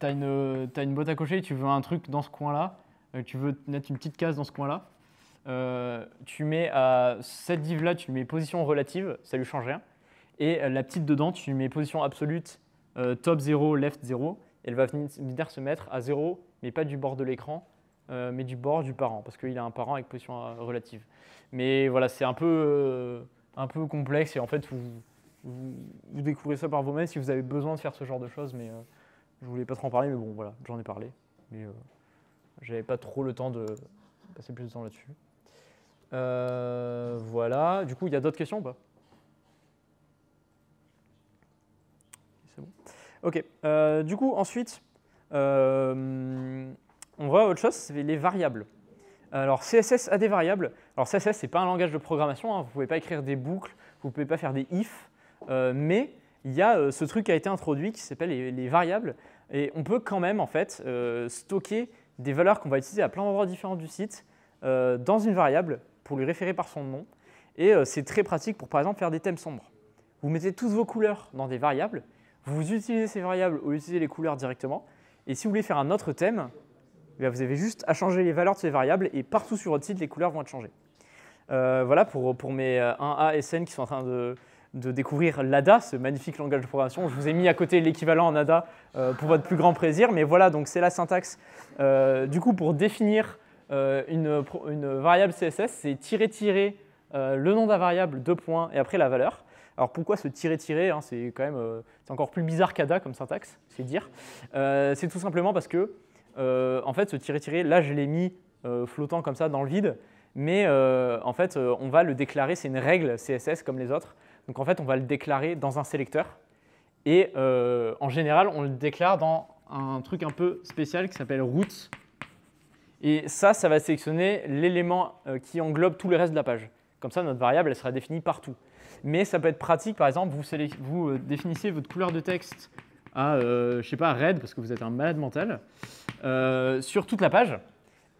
euh, une, as une boîte à cocher, tu veux un truc dans ce coin-là, euh, tu veux mettre une petite case dans ce coin-là, tu mets à cette div-là, tu mets position relative, ça lui change rien. Et la petite dedans, tu mets position absolue, top 0, left 0. Elle va venir se mettre à 0, mais pas du bord de l'écran, mais du bord du parent, parce qu'il a un parent avec position relative. Mais voilà, c'est un peu un peu complexe et en fait, vous, découvrez ça par vous-même si vous avez besoin de faire ce genre de choses. Mais euh, je voulais pas trop en parler, mais bon, voilà, j'en ai parlé. Mais euh, j'avais pas trop le temps de passer plus de temps là-dessus. Euh, voilà, du coup, il y a d'autres questions ou pas C'est bon. Ok, du coup, ensuite, on voit autre chose, c'est les variables. Alors CSS a des variables. Alors CSS, c'est pas un langage de programmation, hein. vous pouvez pas écrire des boucles, vous ne pouvez pas faire des ifs, euh, mais il y a euh, ce truc qui a été introduit qui s'appelle les, variables, et on peut quand même en fait euh, stocker des valeurs qu'on va utiliser à plein d'endroits différents du site dans une variable pour lui référer par son nom, et c'est très pratique pour par exemple faire des thèmes sombres. Vous mettez toutes vos couleurs dans des variables, vous utilisez ces variables ou utilisez les couleurs directement, et si vous voulez faire un autre thème, eh ben, vous avez juste à changer les valeurs de ces variables et partout sur votre site, les couleurs vont être changées. Euh, voilà pour, mes 1A euh, et SN qui sont en train de, découvrir l'ADA, ce magnifique langage de programmation. Je vous ai mis à côté l'équivalent en ADA euh, pour votre plus grand plaisir, mais voilà, donc c'est la syntaxe. du coup, pour définir une, variable CSS, c'est tirer tirer le nom de la variable, deux points, et après la valeur. Alors pourquoi ce tirer tirer hein, C'est quand même encore plus bizarre qu'ADA comme syntaxe, c'est dire. c'est tout simplement parce que euh, en fait, ce tiret tiré là, je l'ai mis euh, flottant comme ça dans le vide, mais euh, en fait, on va le déclarer, c'est une règle CSS comme les autres. Donc en fait, on va le déclarer dans un sélecteur. Et en général, on le déclare dans un truc un peu spécial qui s'appelle root. Et ça, ça va sélectionner l'élément qui englobe tout le reste de la page. Comme ça, notre variable, elle sera définie partout. Mais ça peut être pratique, par exemple, vous, définissez votre couleur de texte à, euh, je sais pas, red, parce que vous êtes un malade mental. Euh, sur toute la page.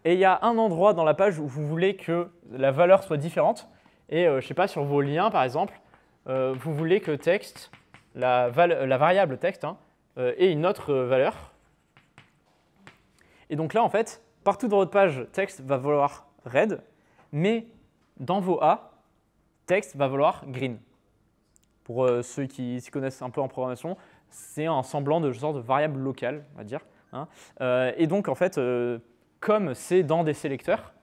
Et il y a un endroit dans la page où vous voulez que la valeur soit différente. Et euh, je ne sais pas, sur vos liens par exemple, euh, vous voulez que texte, la, variable texte, hein, ait une autre valeur. Et donc là, en fait, partout dans votre page, texte va valoir red, mais dans vos A, texte va vouloir green. Pour ceux qui s'y connaissent un peu en programmation, c'est un semblant de sorte de variable locale, on va dire, Hein. Euh, et donc, en fait, euh, comme c'est dans des sélecteurs,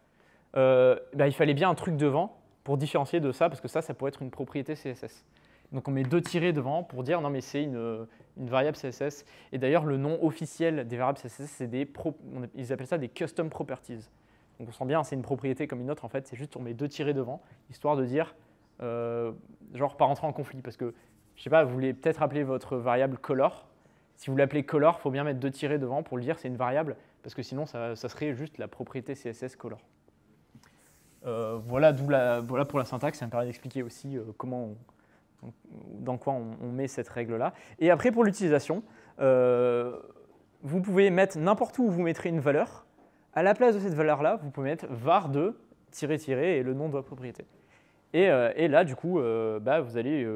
euh, bah, il fallait bien un truc devant pour différencier de ça, parce que ça, ça pourrait être une propriété CSS. Donc on met deux tirets devant pour dire non mais c'est une, variable CSS. Et d'ailleurs le nom officiel des variables CSS, des ils appellent ça des custom properties. Donc on sent bien, c'est une propriété comme une autre en fait, c'est juste on met deux tirets devant, histoire de dire genre pas rentrer en conflit parce que je sais pas, vous voulez peut-être appeler votre variable color si vous l'appelez color, il faut bien mettre deux tirets devant pour le dire, c'est une variable, parce que sinon, ça, serait juste la propriété CSS color. Euh, voilà, la, voilà pour la syntaxe, ça me permet d'expliquer aussi euh, comment dans quoi on, met cette règle-là. Et après, pour l'utilisation, euh, vous pouvez mettre n'importe où, vous mettrez une valeur. À la place de cette valeur-là, vous pouvez mettre var 2 tirer, tirer, et le nom de la propriété. Et, là, du coup, bah, vous allez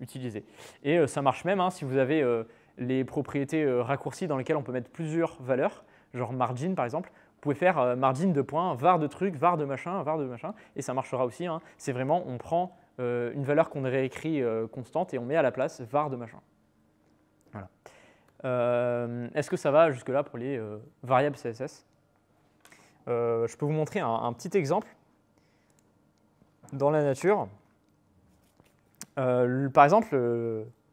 utiliser. Et ça marche même hein, si vous avez les propriétés euh, raccourcies dans lesquelles on peut mettre plusieurs valeurs, genre margin par exemple. Vous pouvez faire euh, margin de points, var de truc, var de machin, var de machin, et ça marchera aussi. Hein. C'est vraiment, on prend euh, une valeur qu'on réécrit constante et on met à la place var de machin. Voilà. Est-ce que ça va jusque-là pour les variables CSS Je peux vous montrer un, petit exemple dans la nature. par exemple,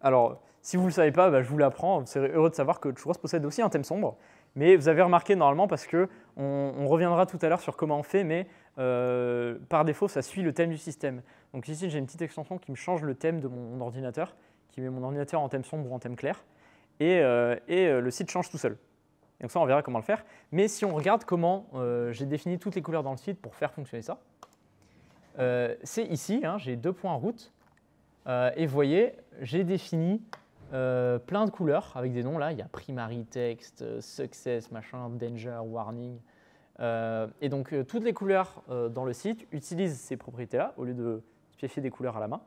alors si vous ne le savez pas, bah, je vous l'apprends. Vous serez heureux de savoir que Churros possède aussi un thème sombre. Mais vous avez remarqué normalement parce que on, reviendra tout à l'heure sur comment on fait, mais euh, par défaut, ça suit le thème du système. Donc ici, j'ai une petite extension qui me change le thème de mon ordinateur, qui met mon ordinateur en thème sombre ou en thème clair, et, euh, euh, le site change tout seul. donc ça, on verra comment le faire. Mais si on regarde comment j'ai défini toutes les couleurs dans le site pour faire fonctionner ça, c'est ici, hein, j'ai deux points route, et vous voyez, j'ai défini euh, plein de couleurs avec des noms là. Il y a primary text, euh, success, machin, danger, warning. Euh, et donc toutes les couleurs dans le site utilisent ces propriétés-là au lieu de spécifier des couleurs à la main.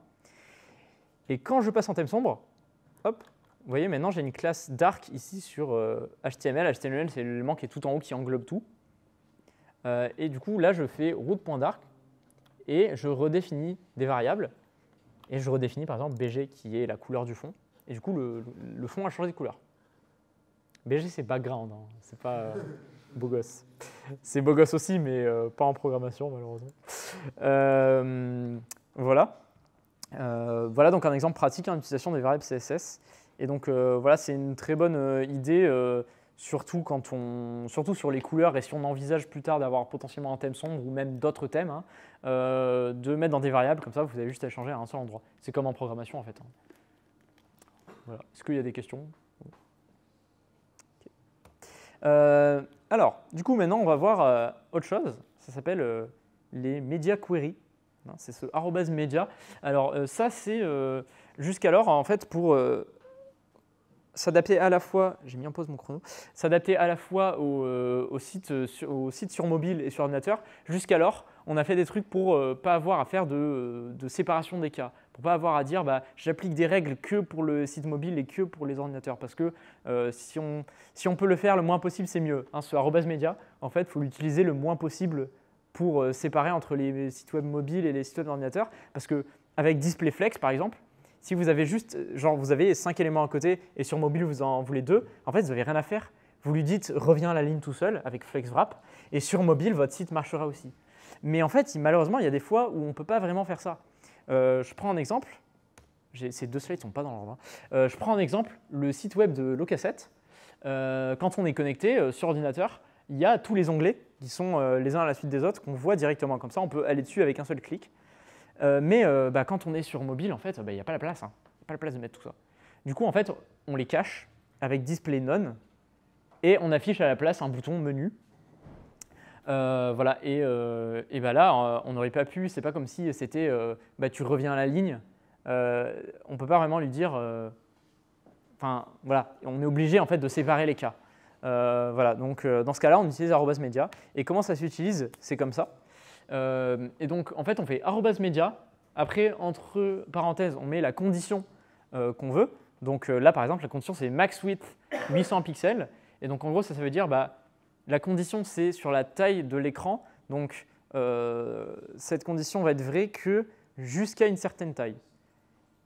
Et quand je passe en thème sombre, hop, vous voyez maintenant j'ai une classe dark ici sur HTML. HTML c'est l'élément qui est tout en haut qui englobe tout. et du coup là je fais root.dark et je redéfinis des variables. Et je redéfinis par exemple BG qui est la couleur du fond et du coup, le, fond a changé de couleur. BG, c'est background, hein. c'est pas euh, beau gosse. C'est beau gosse aussi, mais euh, pas en programmation, malheureusement. Euh, voilà. voilà donc un exemple pratique, en hein, utilisation des variables CSS. Et donc, voilà, c'est une très bonne idée, surtout, quand on, surtout sur les couleurs et si on envisage plus tard d'avoir potentiellement un thème sombre ou même d'autres thèmes, hein, de mettre dans des variables, comme ça, vous avez juste à changer à un seul endroit. C'est comme en programmation, en fait. Est-ce qu'il y a des questions euh, Alors, du coup, maintenant, on va voir euh, autre chose. Ça s'appelle euh, les media queries. Hein, c'est ce arrobase media. Alors, ça, c'est jusqu'alors, en fait, pour s'adapter à la fois, j'ai mis en pause mon chrono, s'adapter à la fois au, site, sur, mobile et sur ordinateur. Jusqu'alors, on a fait des trucs pour ne pas avoir à faire de, séparation des cas, pour pas avoir à dire bah, j'applique des règles que pour le site mobile et que pour les ordinateurs. Parce que euh, si, on, peut le faire le moins possible, c'est mieux. Hein, ce en fait, il faut l'utiliser le moins possible pour euh, séparer entre les sites web mobiles et les sites web Parce que avec DisplayFlex, par exemple, si vous avez juste, euh, genre, vous avez cinq éléments à côté et sur mobile, vous en voulez deux, en fait, vous n'avez rien à faire. Vous lui dites reviens à la ligne tout seul avec FlexWrap et sur mobile, votre site marchera aussi. Mais en fait, malheureusement, il y a des fois où on ne peut pas vraiment faire ça. Euh, je prends un exemple. Ces deux slides ne sont pas dans l'ordre. Hein. Euh, je prends un exemple, le site web de Locassette. Euh, quand on est connecté sur ordinateur, il y a tous les onglets qui sont les uns à la suite des autres qu'on voit directement. Comme ça, on peut aller dessus avec un seul clic. mais bah, quand on est sur mobile, en fait, bah, il n'y a pas la place. Hein. pas la place de mettre tout ça. Du coup, en fait, on les cache avec display none et on affiche à la place un bouton menu euh, voilà, et, euh, bah là, euh, on n'aurait pas pu, c'est pas comme si c'était bah, tu reviens à la ligne. on peut pas vraiment lui dire. Enfin, voilà, on est obligé en fait de séparer les cas. voilà, donc dans ce cas-là, on utilise media. Et comment ça s'utilise C'est comme ça. et donc, en fait, on fait media. Après, entre parenthèses, on met la condition qu'on veut. Donc là, par exemple, la condition, c'est max width 800 pixels. Et donc, en gros, ça, ça veut dire bah, la condition, c'est sur la taille de l'écran. Donc, euh, cette condition va être vraie que jusqu'à une certaine taille.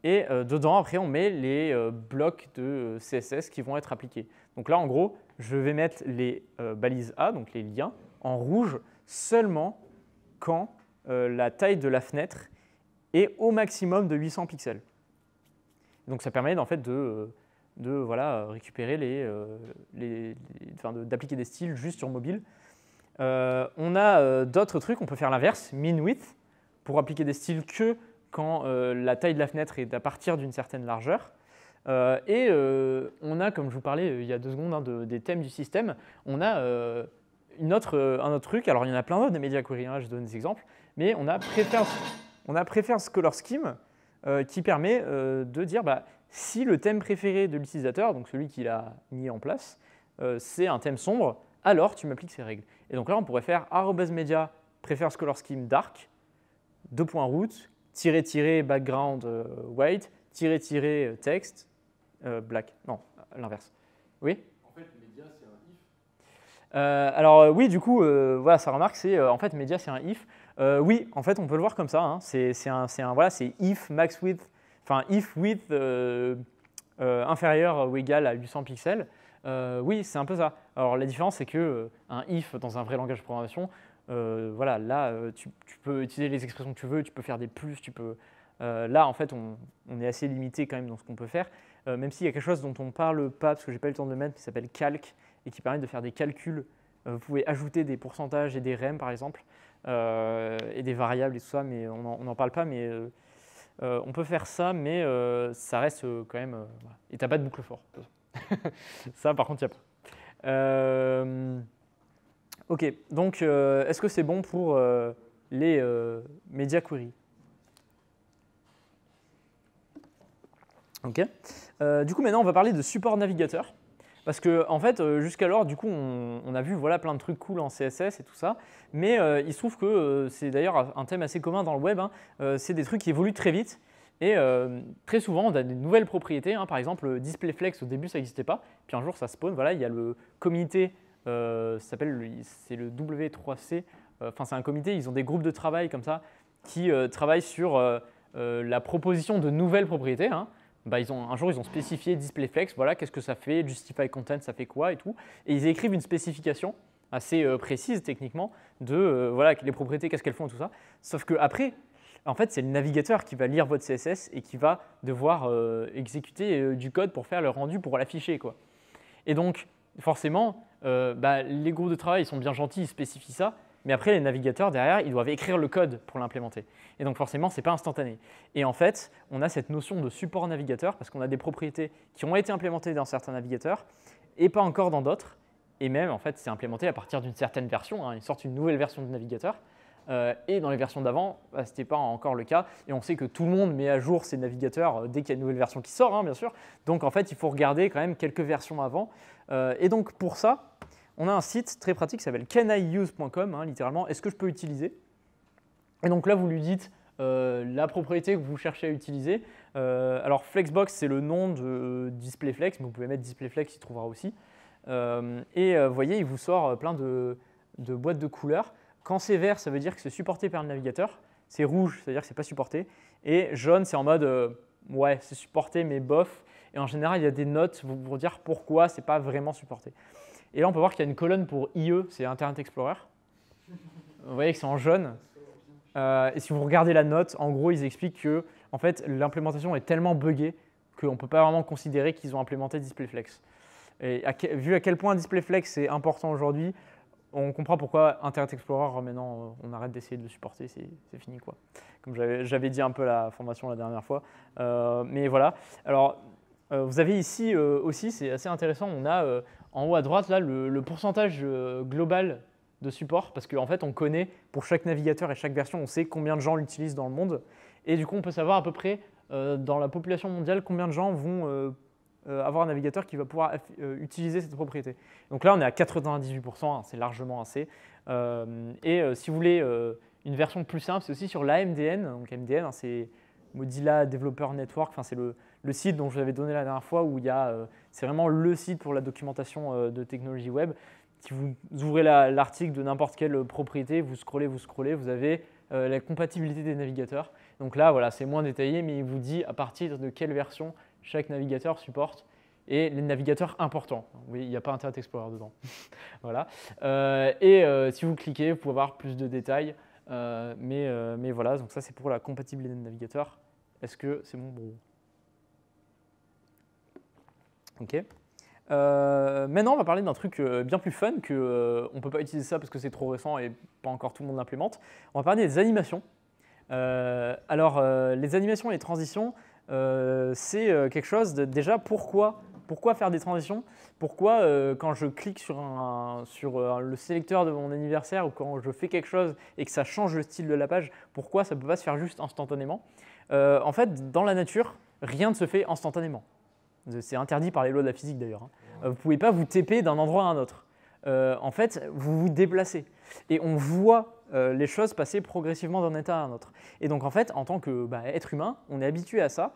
Et euh, dedans, après, on met les euh, blocs de CSS qui vont être appliqués. Donc là, en gros, je vais mettre les balises A, donc les liens, en rouge seulement quand la taille de la fenêtre est au maximum de 800 pixels. Donc ça permet en fait de de voilà, récupérer les, euh, les, d'appliquer des styles juste sur mobile. Euh, on a euh, d'autres trucs, on peut faire l'inverse, min width, pour appliquer des styles que quand la taille de la fenêtre est à partir d'une certaine largeur. et on a, comme je vous parlais il y a deux secondes, hein, des thèmes du système, on a une autre, un autre truc, alors il y en a plein d'autres des médias query, hein, je donne des exemples, mais on a préfère on a color scheme qui permet de dire bah, si le thème préféré de l'utilisateur, donc celui qu'il a mis en place, euh, c'est un thème sombre, alors tu m'appliques ces règles. Et donc là, on pourrait faire media préfère color scheme dark, deux points root, tirer tirer background euh, white, tirer euh, texte black. Non, l'inverse. Oui En fait, media, c'est un if. alors oui, du coup, voilà, sa remarque, c'est en fait, media, c'est un if. oui, en fait, on peut le voir comme ça. Hein. C'est un, un, voilà, c'est if max width enfin if width euh, euh, inférieur ou égal à 800 pixels, euh, oui, c'est un peu ça. Alors la différence, c'est que un if dans un vrai langage de programmation, voilà, là, tu, peux utiliser les expressions que tu veux, tu peux faire des plus, tu peux. là, en fait, on, est assez limité quand même dans ce qu'on peut faire, même s'il y a quelque chose dont on parle pas, parce que j'ai pas eu le temps de le mettre, qui s'appelle calc et qui permet de faire des calculs. vous pouvez ajouter des pourcentages et des REM, par exemple, et des variables et tout ça, mais on n'en parle pas, mais euh, on peut faire ça, mais euh, ça reste euh, quand même. Et tu n'as pas de boucle fort. ça, par contre, il n'y a pas. ok, donc est-ce que c'est bon pour les Media Queries Ok. du coup, maintenant, on va parler de support navigateur. Parce que en fait, euh, jusqu'alors, du coup, on, a vu voilà plein de trucs cool en CSS et tout ça, mais euh, il se trouve que euh, c'est d'ailleurs un thème assez commun dans le web. Hein. c'est des trucs qui évoluent très vite. Et très souvent, on a des nouvelles propriétés. Hein. par exemple, display flex au début, ça n'existait pas. Puis un jour, ça spawn. Voilà, il y a le comité. s'appelle, c'est le W3C. Enfin, c'est un comité. Ils ont des groupes de travail comme ça qui travaillent sur la proposition de nouvelles propriétés. Hein bah, ils ont, un jour, ils ont spécifié DisplayFlex, voilà, qu'est-ce que ça fait, Justify Content, ça fait quoi et tout. Et ils écrivent une spécification assez euh, précise techniquement de euh, les propriétés, qu'est-ce qu'elles font et tout ça. Sauf qu'après, en fait, c'est le navigateur qui va lire votre CSS et qui va devoir euh, exécuter du code pour faire le rendu, pour l'afficher. Et donc, forcément, bah, les groupes de travail ils sont bien gentils, ils spécifient ça, mais après, les navigateurs derrière, ils doivent écrire le code pour l'implémenter. Et donc forcément, ce n'est pas instantané. Et en fait, on a cette notion de support navigateur parce qu'on a des propriétés qui ont été implémentées dans certains navigateurs et pas encore dans d'autres. Et même, en fait, c'est implémenté à partir d'une certaine version. Hein. Ils sortent une nouvelle version du navigateur. Euh, et dans les versions d'avant, bah, ce n'était pas encore le cas. Et on sait que tout le monde met à jour ses navigateurs euh, dès qu'il y a une nouvelle version qui sort, hein, bien sûr. Donc en fait, il faut regarder quand même quelques versions avant. Euh, et donc pour ça, on a un site très pratique qui s'appelle caniuse.com, hein, littéralement, est-ce que je peux utiliser Et donc là, vous lui dites euh, la propriété que vous cherchez à utiliser. Euh, alors Flexbox, c'est le nom de euh, DisplayFlex, mais vous pouvez mettre DisplayFlex, il trouvera aussi. et vous voyez, il vous sort plein de, boîtes de couleurs. Quand c'est vert, ça veut dire que c'est supporté par le navigateur. C'est rouge, ça veut dire que c'est pas supporté. Et jaune, c'est en mode ouais, c'est supporté, mais bof. Et en général, il y a des notes pour dire pourquoi c'est pas vraiment supporté. Et là, on peut voir qu'il y a une colonne pour IE, c'est Internet Explorer. Vous voyez que c'est en jaune. Euh, et si vous regardez la note, en gros, ils expliquent que en fait, l'implémentation est tellement buggée qu'on ne peut pas vraiment considérer qu'ils ont implémenté DisplayFlex. Et vu à quel point DisplayFlex est important aujourd'hui, on comprend pourquoi Internet Explorer, maintenant, euh, on arrête d'essayer de le supporter, c'est fini, quoi. Comme j'avais dit un peu la formation la dernière fois. Euh, mais voilà. Alors, vous avez ici aussi, c'est assez intéressant, on a en haut à droite, là, le, pourcentage euh, global de support, parce qu'en fait, on connaît pour chaque navigateur et chaque version, on sait combien de gens l'utilisent dans le monde. Et du coup, on peut savoir à peu près, euh, dans la population mondiale, combien de gens vont euh, avoir un navigateur qui va pouvoir utiliser cette propriété. Donc là, on est à 98%, hein, c'est largement assez. et si vous voulez une version plus simple, c'est aussi sur l'AMDN. Donc MDN, hein, c'est Mozilla Developer Network, enfin c'est le, le site dont je vous avais donné la dernière fois, où il y a, euh, c'est vraiment le site pour la documentation euh, de technologie web. Si vous ouvrez l'article de n'importe quelle propriété, vous scrollez, vous scrollez, vous avez euh, la compatibilité des navigateurs. Donc là, voilà, c'est moins détaillé, mais il vous dit à partir de quelle version chaque navigateur supporte et les navigateurs importants. Oui, il n'y a pas Internet Explorer dedans. voilà. et si vous cliquez, vous pouvez avoir plus de détails. mais, mais voilà, donc ça c'est pour la compatibilité des navigateurs. Est-ce que c'est bon Ok. Euh, maintenant, on va parler d'un truc euh, bien plus fun que ne euh, on peut pas utiliser ça parce que c'est trop récent et pas encore tout le monde l'implémente. On va parler des animations. alors, les animations et les transitions, c'est quelque chose de déjà pourquoi pourquoi faire des transitions Pourquoi quand je clique sur, sur le sélecteur de mon anniversaire ou quand je fais quelque chose et que ça change le style de la page, pourquoi ça ne peut pas se faire juste instantanément En fait, dans la nature, rien ne se fait instantanément. C'est interdit par les lois de la physique d'ailleurs. Hein. Euh, vous ne pouvez pas vous taper d'un endroit à un autre. Euh, en fait, vous vous déplacez. Et on voit euh, les choses passer progressivement d'un état à un autre. Et donc en fait, en tant qu'être bah, humain, on est habitué à ça.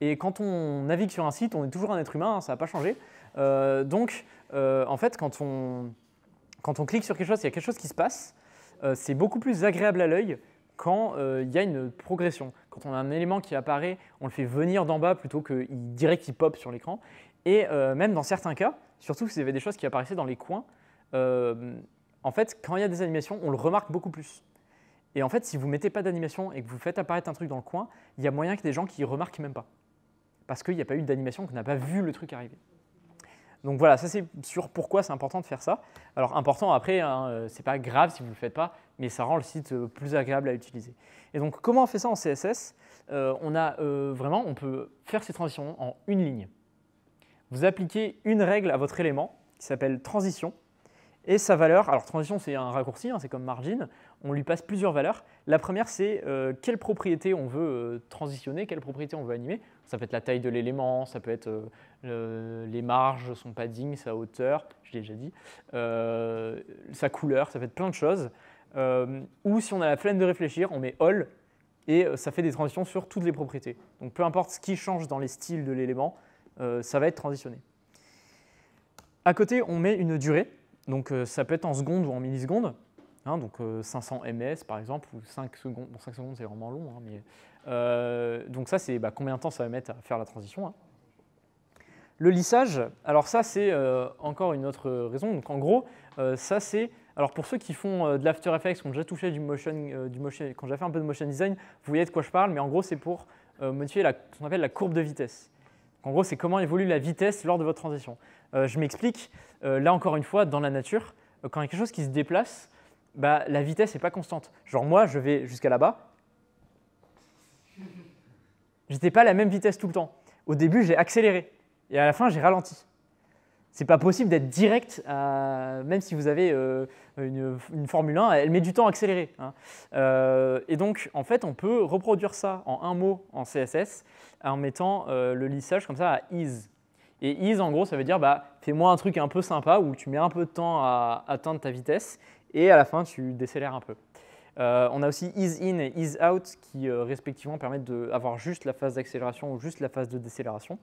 Et quand on navigue sur un site, on est toujours un être humain, hein, ça n'a pas changé. donc en fait, quand on, quand on clique sur quelque chose, il y a quelque chose qui se passe. c'est beaucoup plus agréable à l'œil quand il y a une progression. Quand on a un élément qui apparaît, on le fait venir d'en bas plutôt que dirait qu'il pop sur l'écran. Et euh, même dans certains cas, surtout si y avait des choses qui apparaissaient dans les coins, euh, en fait, quand il y a des animations, on le remarque beaucoup plus. Et en fait, si vous ne mettez pas d'animation et que vous faites apparaître un truc dans le coin, il y a moyen que des gens qui remarquent même pas. Parce qu'il n'y a pas eu d'animation, qu'on n'a pas vu le truc arriver. Donc voilà, ça c'est sur pourquoi c'est important de faire ça. Alors important, après, ce hein, euh, c'est pas grave si vous ne le faites pas, mais ça rend le site euh, plus agréable à utiliser. Et donc comment on fait ça en CSS euh, On a vraiment, on peut faire ces transitions en une ligne. Vous appliquez une règle à votre élément qui s'appelle transition et sa valeur. Alors transition c'est un raccourci, hein, c'est comme margin on lui passe plusieurs valeurs. La première, c'est euh, quelle propriété on veut euh, transitionner, quelle propriété on veut animer. Ça peut être la taille de l'élément, ça peut être euh, les marges, son padding, sa hauteur, je l'ai déjà dit, sa couleur, ça peut être plein de choses. ou si on a la flemme de réfléchir, on met all et ça fait des transitions sur toutes les propriétés. Donc peu importe ce qui change dans les styles de l'élément, ça va être transitionné. À côté, on met une durée, donc ça peut être en secondes ou en millisecondes. Hein, donc 500 euh, ms par exemple, ou 5 secondes. 5 secondes c'est vraiment long, hein, euh, donc ça, c'est bah, combien de temps ça va mettre à faire la transition. Hein. Le lissage, alors ça c'est euh, encore une autre raison. Donc en gros, ça c'est. Alors pour ceux qui font de l'After Effects, qui ont déjà touché du motion, du motion, quand j'ai fait un peu de motion design, vous voyez de quoi je parle, mais en gros c'est pour modifier ce qu'on appelle la courbe de vitesse. En gros, c'est comment évolue la vitesse lors de votre transition. je m'explique, là encore une fois, dans la nature, quand il y a quelque chose qui se déplace, bah, la vitesse n'est pas constante. Genre moi, je vais jusqu'à là-bas. J'étais pas à la même vitesse tout le temps. Au début, j'ai accéléré. Et à la fin, j'ai ralenti. C'est pas possible d'être direct, euh, même si vous avez euh, une, Formule 1, elle met du temps à accélérer. Hein. Euh, et donc, en fait, on peut reproduire ça en un mot en CSS en mettant le lissage comme ça à ease. Et ease, en gros, ça veut dire bah, fais-moi un truc un peu sympa où tu mets un peu de temps à atteindre ta vitesse et à la fin tu décélères un peu. Euh, on a aussi ease in et ease out qui euh, respectivement permettent d'avoir juste la phase d'accélération ou juste la phase de décélération.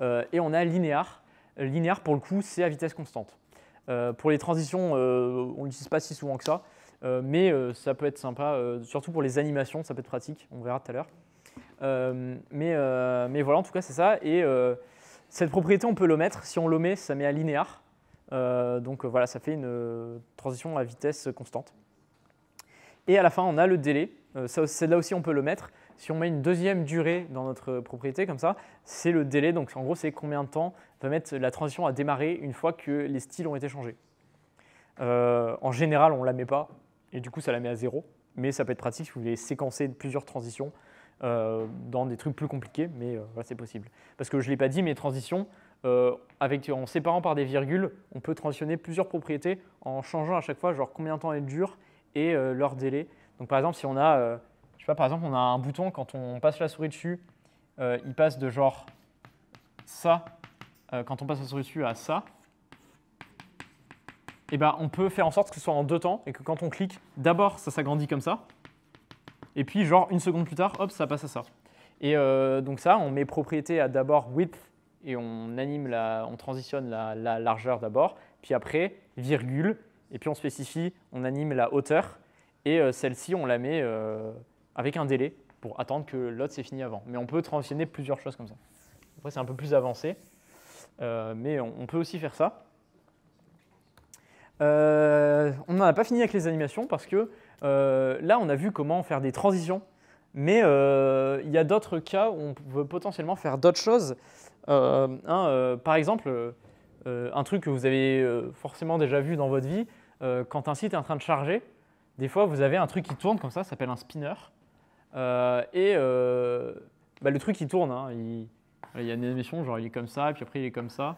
Euh, et on a Linear. Linéaire pour le coup c'est à vitesse constante. pour les transitions on l'utilise pas si souvent que ça, mais ça peut être sympa, surtout pour les animations ça peut être pratique, on verra tout à l'heure. Mais, mais, voilà en tout cas c'est ça. Et cette propriété on peut l'omettre, si on l'omet ça met à linéaire. Euh, donc euh, voilà, ça fait une euh, transition à vitesse constante. Et à la fin, on a le délai. c'est là aussi on peut le mettre. Si on met une deuxième durée dans notre propriété comme ça, c'est le délai. Donc en gros, c'est combien de temps va mettre la transition à démarrer une fois que les styles ont été changés. en général, on ne la met pas et du coup, ça la met à zéro. Mais ça peut être pratique si vous voulez séquencer plusieurs transitions dans des trucs plus compliqués, mais c'est possible. Parce que je ne l'ai pas dit, mais transitions, euh, avec, en séparant par des virgules, on peut transitionner plusieurs propriétés en changeant à chaque fois genre combien de temps elles durent et euh, leur délai. Donc par exemple, si on a, euh, je sais pas, par exemple, on a un bouton quand on passe la souris dessus, il passe de genre ça quand on passe la souris dessus à ça. Et eh ben on peut faire en sorte que ce soit en deux temps et que quand on clique, d'abord ça s'agrandit comme ça, et puis genre une seconde plus tard, hop, ça passe à ça. Et donc ça, on met propriété à d'abord width et on anime la, on transitionne la, largeur d'abord, puis après, virgule, et puis on spécifie, on anime la hauteur, et euh, celle-ci, on la met euh, avec un délai pour attendre que l'autre s'est fini avant. Mais on peut transitionner plusieurs choses comme ça. Après, c'est un peu plus avancé, euh, mais on, on, peut aussi faire ça. on n'en a pas fini avec les animations parce que là, on a vu comment faire des transitions, mais il y a d'autres cas où on peut potentiellement faire d'autres choses. Euh, hein, euh, par exemple, euh, un truc que vous avez forcément déjà vu dans votre vie, quand un site est en train de charger, des fois vous avez un truc qui tourne comme ça, ça s'appelle un spinner. et bah, le truc il tourne, hein. il, y a une émission, genre il est comme ça, puis après il est comme ça,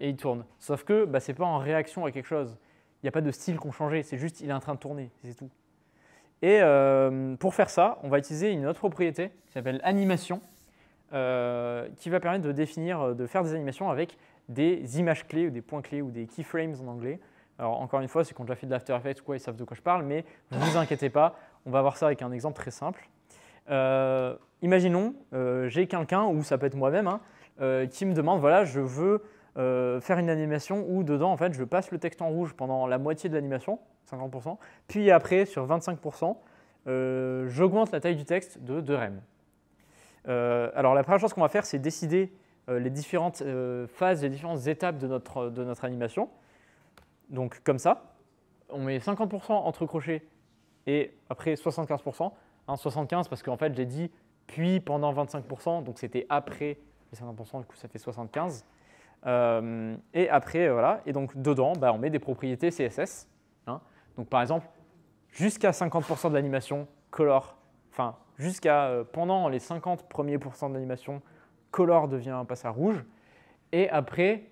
et il tourne. Sauf que ce bah, c'est pas en réaction à quelque chose. Il n'y a pas de style qu'on changé, c'est juste il est en train de tourner, c'est tout. Et pour faire ça, on va utiliser une autre propriété qui s'appelle animation. Euh, qui va permettre de définir, euh, de faire des animations avec des images clés ou des points clés ou des keyframes en anglais. Alors encore une fois, c'est qui ont déjà fait de l'After Effects ou quoi, ils savent de quoi je parle, mais ne vous inquiétez pas, on va voir ça avec un exemple très simple. Euh, imaginons, j'ai quelqu'un, ou ça peut être moi-même, hein, qui me demande, voilà, je veux faire une animation où dedans, en fait, je passe le texte en rouge pendant la moitié de l'animation, 50%, puis après, sur 25%, j'augmente la taille du texte de 2 rem. Euh, alors la première chose qu'on va faire, c'est décider euh, les différentes euh, phases, les différentes étapes de notre, de notre animation. Donc comme ça, on met 50% entre crochets et après 75%. 75 hein, parce qu'en fait j'ai dit puis pendant 25%, donc c'était après les 50%, du coup ça fait 75. et après, voilà, et donc dedans, bah, on met des propriétés CSS. Hein. Donc par exemple, jusqu'à 50% de l'animation, color, enfin jusqu'à euh, pendant les 50 premiers pourcents d'animation, color devient un passage rouge. Et après,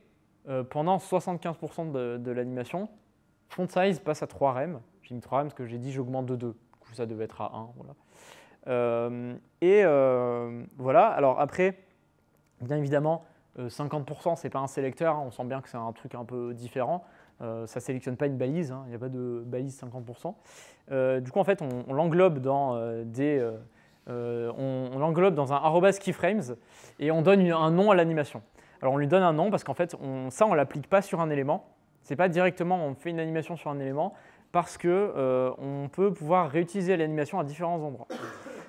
euh, pendant 75% de, de l'animation, font size passe à 3 rem. J'ai mis 3 rem parce que j'ai dit j'augmente de 2. Du coup, ça devait être à 1. Voilà. Euh, et voilà, alors après, bien évidemment, 50% c'est pas un sélecteur, hein. on sent bien que c'est un truc un peu différent. Euh, ça ne sélectionne pas une balise, il hein, n'y a pas de balise 50%. Euh, du coup, en fait, on, l'englobe dans euh, des... on, l'englobe dans un arrobas keyframes et on donne un nom à l'animation. Alors on lui donne un nom parce qu'en fait, on, ça, on ne l'applique pas sur un élément. C'est pas directement on fait une animation sur un élément parce que on peut pouvoir réutiliser l'animation à différents endroits.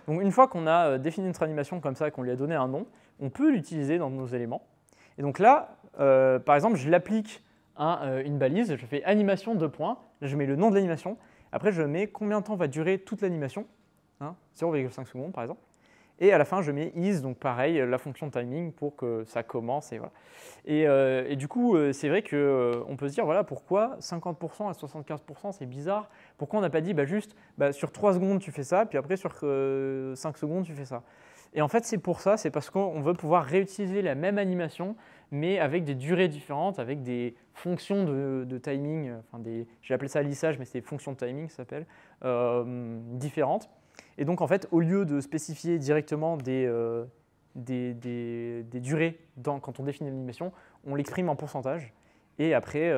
Donc une fois qu'on a défini notre animation comme ça, qu'on lui a donné un nom, on peut l'utiliser dans nos éléments. Et donc là, par exemple, je l'applique euh, une balise, je fais animation, de points, je mets le nom de l'animation, après je mets combien de temps va durer toute l'animation, 0,5 hein, secondes par exemple, et à la fin je mets is, donc pareil, la fonction timing pour que ça commence et voilà. Et, euh, et du coup, euh, c'est vrai qu'on on peut se dire, voilà, pourquoi 50% à 75%, c'est bizarre, pourquoi on n'a pas dit bah, juste bah, sur 3 secondes tu fais ça, puis après sur 5 secondes tu fais ça. Et en fait, c'est pour ça, c'est parce qu'on veut pouvoir réutiliser la même animation mais avec des durées différentes, avec des fonctions de, timing, euh, j'ai appelé ça lissage, mais c'est des fonctions de timing, ça s'appelle, euh, différentes. Et donc en fait, au lieu de spécifier directement des, euh, durées quand on définit l'animation, on l'exprime en pourcentage, et après,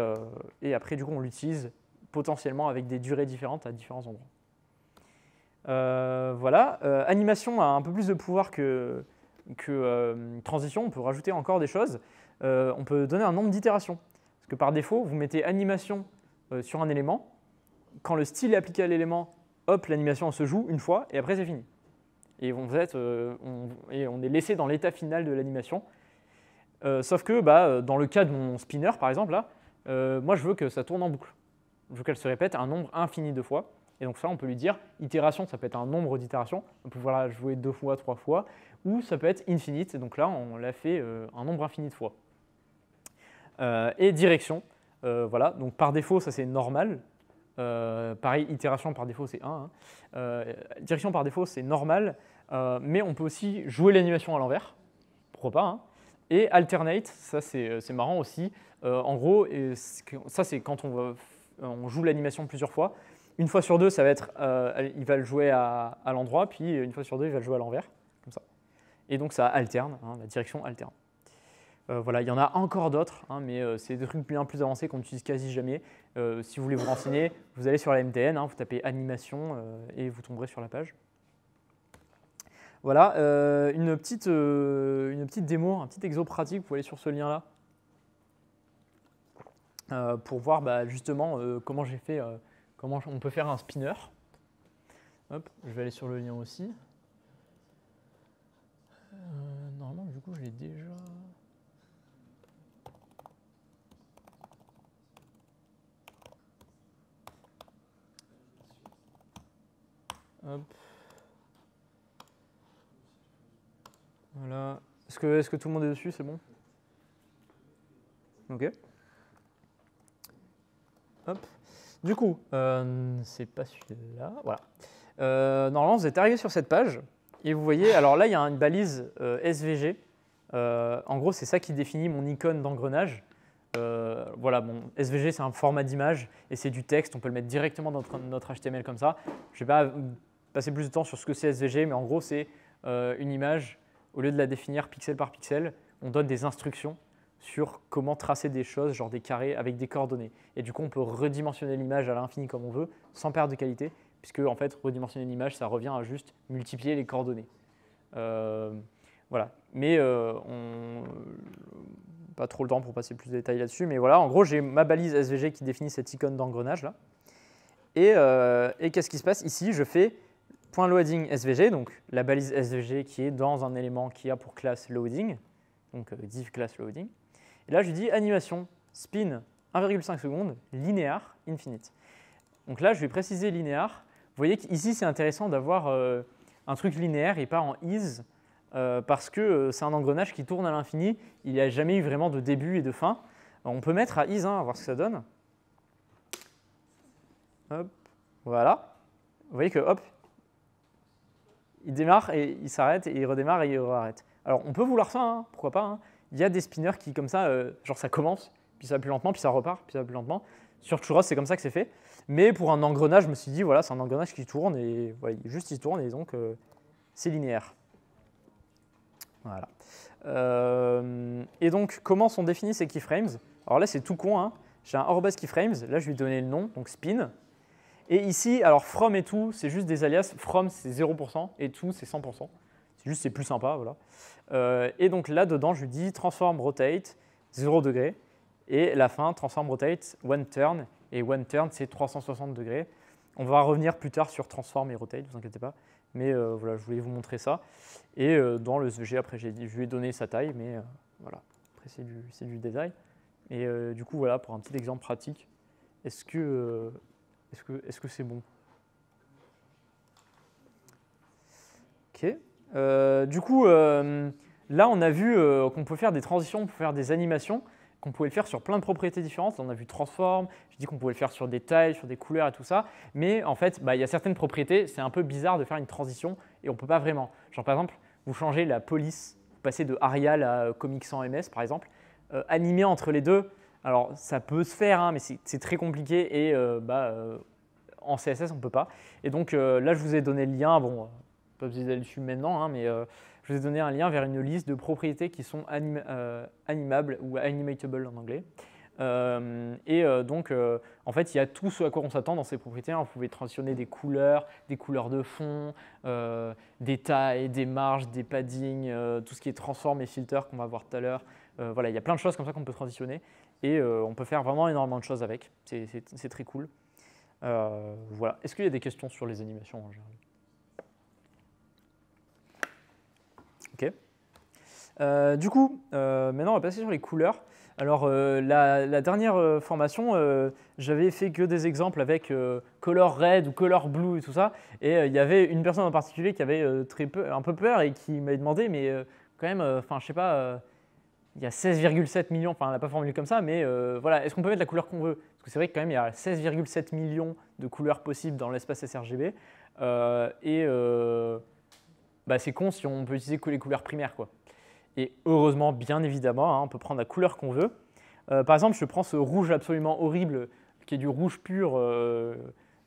et après du coup, on l'utilise potentiellement avec des durées différentes à différents endroits. voilà, animation a un peu plus de pouvoir que, transition, on peut rajouter encore des choses. Euh, on peut donner un nombre d'itérations. Parce que par défaut, vous mettez animation euh, sur un élément. Quand le style est appliqué à l'élément, hop, l'animation se joue une fois et après c'est fini. Et on, euh, est laissé dans l'état final de l'animation. sauf que bah, dans le cas de mon spinner, par exemple, là, moi je veux que ça tourne en boucle. Je veux qu'elle se répète un nombre infini de fois. Et donc ça, on peut lui dire itération, ça peut être un nombre d'itérations, on peut pouvoir la jouer deux fois, trois fois, ou ça peut être infinite, et donc là, on l'a fait un nombre infini de fois. Euh, et direction. Euh, voilà, donc par défaut, ça c'est normal. Euh, pareil, itération par défaut c'est 1. Hein. direction par défaut c'est normal, mais on peut aussi jouer l'animation à l'envers. Pourquoi pas hein. Et alternate, ça c'est marrant aussi. en gros, et ça c'est quand on, on joue l'animation plusieurs fois. Une fois sur deux, ça va être, il va le jouer à, l'endroit, puis une fois sur deux, il va le jouer à l'envers, comme ça. Et donc ça alterne, hein, la direction alterne. Euh, voilà, il y en a encore d'autres, hein, mais euh, c'est des trucs bien plus avancés qu'on n'utilise quasi jamais. Euh, si vous voulez vous renseigner, vous allez sur la MTN, hein, vous tapez animation et vous tomberez sur la page. Voilà, une, petite, une petite démo, un petit exo pratique, vous pouvez aller sur ce lien-là pour voir bah, justement comment j'ai fait, comment on peut faire un spinner. je vais aller sur le lien aussi. normalement, du coup, je l'ai déjà. Voilà. Est-ce que, tout le monde est dessus C'est bon Ok. Hop. Du coup, euh, c'est pas celui-là. Voilà. Euh, normalement, vous êtes arrivé sur cette page et vous voyez, alors là, il y a une balise euh, SVG. Euh, en gros, c'est ça qui définit mon icône d'engrenage. voilà, bon, SVG c'est un format d'image et c'est du texte, on peut le mettre directement dans notre HTML comme ça. Je vais pas passer plus de temps sur ce que c'est SVG, mais en gros, c'est euh, une image, au lieu de la définir pixel par pixel, on donne des instructions sur comment tracer des choses, genre des carrés avec des coordonnées. Et du coup, on peut redimensionner l'image à l'infini comme on veut, sans perdre de qualité, puisque en fait, redimensionner l'image, ça revient à juste multiplier les coordonnées. Euh, voilà. Mais euh, on... pas trop le temps pour passer plus de détails là-dessus. Mais voilà, en gros, j'ai ma balise SVG qui définit cette icône d'engrenage là. et qu'est-ce qui se passe ici Je fais point loading SVG, donc la balise SVG qui est dans un élément qui a pour classe loading, donc euh, div class loading. Et là, je dis animation spin 1,5 secondes linéaire infinite. Donc là, je vais préciser linéaire. Vous voyez qu'ici, c'est intéressant d'avoir euh, un truc linéaire et pas en is, euh, parce que c'est un engrenage qui tourne à l'infini. Il n'y a jamais eu vraiment de début et de fin. On peut mettre à is, hein, voir ce que ça donne. Hop, voilà. Vous voyez que hop, il démarre et il s'arrête et il redémarre et il arrête. Alors on peut vouloir ça, hein, pourquoi pas. Hein. Il y a des spinners qui comme ça, euh, genre ça commence, puis ça va plus lentement, puis ça repart, puis ça va plus lentement. Sur Churros, c'est comme ça que c'est fait. Mais pour un engrenage, je me suis dit, voilà, c'est un engrenage qui tourne et voilà, juste il tourne et donc euh, c'est linéaire. Voilà. Euh, et donc, comment sont définis ces keyframes Alors là, c'est tout con. Hein. J'ai un Orbus keyframes. Là, je lui ai donné le nom, donc spin. Et ici, alors from et tout, c'est juste des alias. From, c'est 0% et tout, c'est 100%. C'est juste, c'est plus sympa, voilà. Euh, et donc là-dedans, je lui dis transform rotate 0 degré. Et la fin, transform rotate one turn. Et one turn, c'est 360 degrés. On va revenir plus tard sur transform et rotate, ne vous inquiétez pas. Mais euh, voilà, je voulais vous montrer ça. Et euh, dans le SVG, après, je lui ai donné sa taille, mais voilà. Après, c'est du, du, détail. Et du coup, voilà, pour un petit exemple pratique, est-ce que est-ce que c'est bon Ok. Euh, du coup, euh, là, on a vu euh, qu'on peut faire des transitions, on peut faire des animations, qu'on pouvait le faire sur plein de propriétés différentes. On a vu transform, j'ai dit qu'on pouvait le faire sur des tailles, sur des couleurs et tout ça. Mais en fait, bah, il y a certaines propriétés, c'est un peu bizarre de faire une transition et on ne peut pas vraiment. Genre par exemple, vous changez la police, vous passez de Arial à Comic 100 MS par exemple. animer entre les deux, alors ça peut se faire, hein, mais c'est très compliqué et euh, bah, euh, en CSS on ne peut pas. Et donc euh, là je vous ai donné le lien, bon, pas besoin d'aller dessus maintenant, hein, mais je vous ai donné un lien vers une liste de propriétés qui sont animables ou animatable en anglais. et donc, en fait, il y a tout ce à quoi on s'attend dans ces propriétés. On pouvait pouvez transitionner des couleurs, des couleurs de fond, des tailles, des marges, des paddings, tout ce qui est transform et filter qu'on va voir tout à l'heure. voilà, il y a plein de choses comme ça qu'on peut transitionner et euh, on peut faire vraiment énormément de choses avec. C'est très cool. Euh, voilà. Est-ce qu'il y a des questions sur les animations en général Ok. Euh, du coup, maintenant on va passer sur les couleurs. Alors la, dernière formation, j'avais fait que des exemples avec color red ou color blue et tout ça. Et il y avait une personne en particulier qui avait un peu peur et qui m'avait demandé, mais quand même, enfin je sais pas, il y a 16,7 millions, enfin on n'a pas formulé comme ça, mais euh, voilà, est-ce qu'on peut mettre la couleur qu'on veut Parce que c'est vrai que quand même il y a 16,7 millions de couleurs possibles dans l'espace sRGB, euh, et euh, bah, c'est con si on peut utiliser que les couleurs primaires. quoi. Et heureusement, bien évidemment, hein, on peut prendre la couleur qu'on veut. par exemple, je prends ce rouge absolument horrible, qui est du rouge pur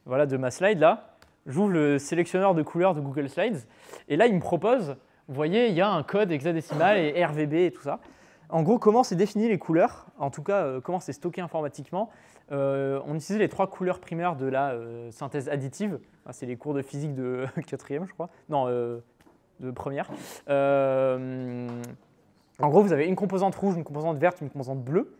voilà, de ma slide là. J'ouvre le sélectionneur de couleurs de Google Slides, et là il me propose, vous voyez, il y a un code hexadécimal et RVB et tout ça. En gros, comment c'est défini les couleurs, en tout cas, euh, comment c'est stocké informatiquement. Euh, on utilisait les trois couleurs primaires de la euh, synthèse additive. Ah, c'est les cours de physique de quatrième, je crois. Non, de première. en gros, vous avez une composante rouge, une composante verte, une composante bleue.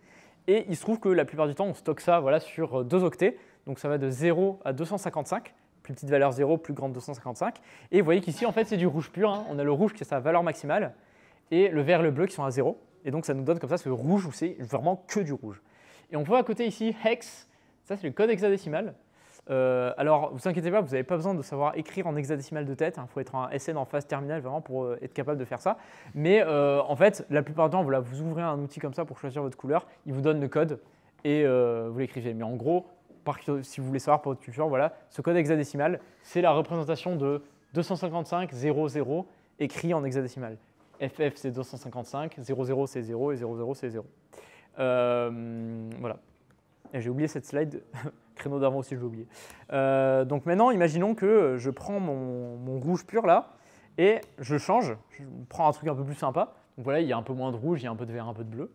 Et il se trouve que la plupart du temps, on stocke ça voilà, sur deux octets. Donc ça va de 0 à 255 plus petite valeur 0, plus grande 255. Et vous voyez qu'ici, en fait, c'est du rouge pur. Hein. On a le rouge qui a sa valeur maximale et le vert et le bleu qui sont à 0. Et donc ça nous donne comme ça ce rouge où c'est vraiment que du rouge. Et on voit à côté ici hex, ça c'est le code hexadécimal. Euh, alors vous inquiétez pas, vous n'avez pas besoin de savoir écrire en hexadécimal de tête, il hein. faut être un SN en phase terminale vraiment pour euh, être capable de faire ça. Mais euh, en fait, la plupart du temps, vous ouvrez un outil comme ça pour choisir votre couleur, il vous donne le code et euh, vous l'écrivez. Mais en gros, si vous voulez savoir pour votre culture, voilà, ce code hexadécimal, c'est la représentation de 255 00 écrit en hexadécimal. FF c'est 255, 00 c'est 0 et 00 c'est 0. Euh, voilà. J'ai oublié cette slide, créneau d'avant aussi, je l'ai oublié. Euh, donc maintenant, imaginons que je prends mon, mon, rouge pur là et je change, je prends un truc un peu plus sympa. Donc voilà, il y a un peu moins de rouge, il y a un peu de vert, un peu de bleu.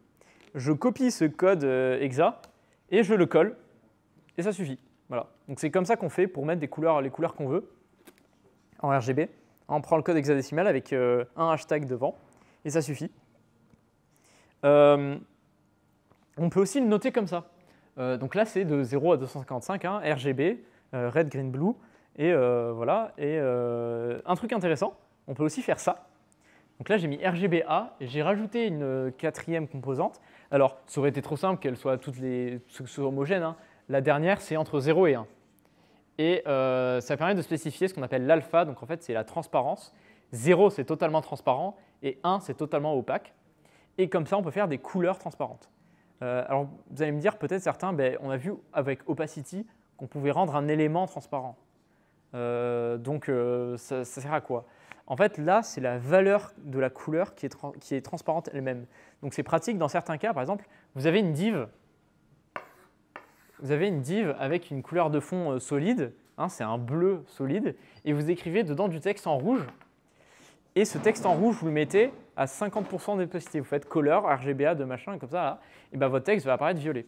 Je copie ce code hexa euh, et je le colle et ça suffit. Voilà. Donc c'est comme ça qu'on fait pour mettre des couleurs, les couleurs qu'on veut en RGB. On prend le code hexadécimal avec euh, un hashtag devant, et ça suffit. Euh, on peut aussi le noter comme ça. Euh, donc là, c'est de 0 à 255, hein, RGB, red, green, blue, et voilà. Et un truc intéressant, on peut aussi faire ça. Donc là, j'ai mis RGBA, et j'ai rajouté une quatrième composante. Alors, ça aurait été trop simple qu'elle soit toutes les, homogène. Hein. La dernière, c'est entre 0 et 1. Et euh, ça permet de spécifier ce qu'on appelle l'alpha, donc en fait c'est la transparence. 0 c'est totalement transparent et 1 c'est totalement opaque. Et comme ça on peut faire des couleurs transparentes. Euh, alors vous allez me dire peut-être certains, ben, on a vu avec opacity qu'on pouvait rendre un élément transparent. Euh, donc ça, sert à quoi En fait là c'est la valeur de la couleur qui est transparente elle-même. Donc c'est pratique dans certains cas, par exemple vous avez une div vous avez une div avec une couleur de fond euh, solide, hein, c'est un bleu solide, et vous écrivez dedans du texte en rouge. Et ce texte en rouge, vous le mettez à 50% d'opacité. Vous faites color, RGBA, de machin, comme ça, et ben votre texte va apparaître violet.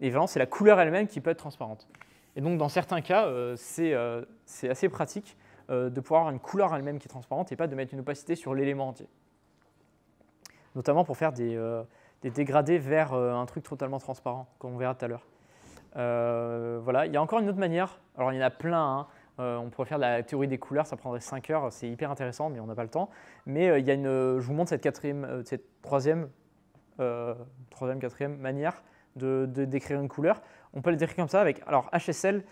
Et vraiment, c'est la couleur elle-même qui peut être transparente. Et donc, dans certains cas, euh, euh, c'est assez pratique de pouvoir avoir une couleur elle-même qui est transparente et pas de mettre une opacité sur l'élément entier. Notamment pour faire des dégradés vers un truc totalement transparent, comme on verra tout à l'heure. Euh, voilà, il y a encore une autre manière. Alors il y en a plein. Hein. Euh, on pourrait faire la théorie des couleurs, ça prendrait 5 heures, c'est hyper intéressant, mais on n'a pas le temps. Mais euh, il y a une, je vous montre cette, quatrième, cette troisième, troisième, quatrième manière de, décrire une couleur. On peut la décrire comme ça avec, alors HSL,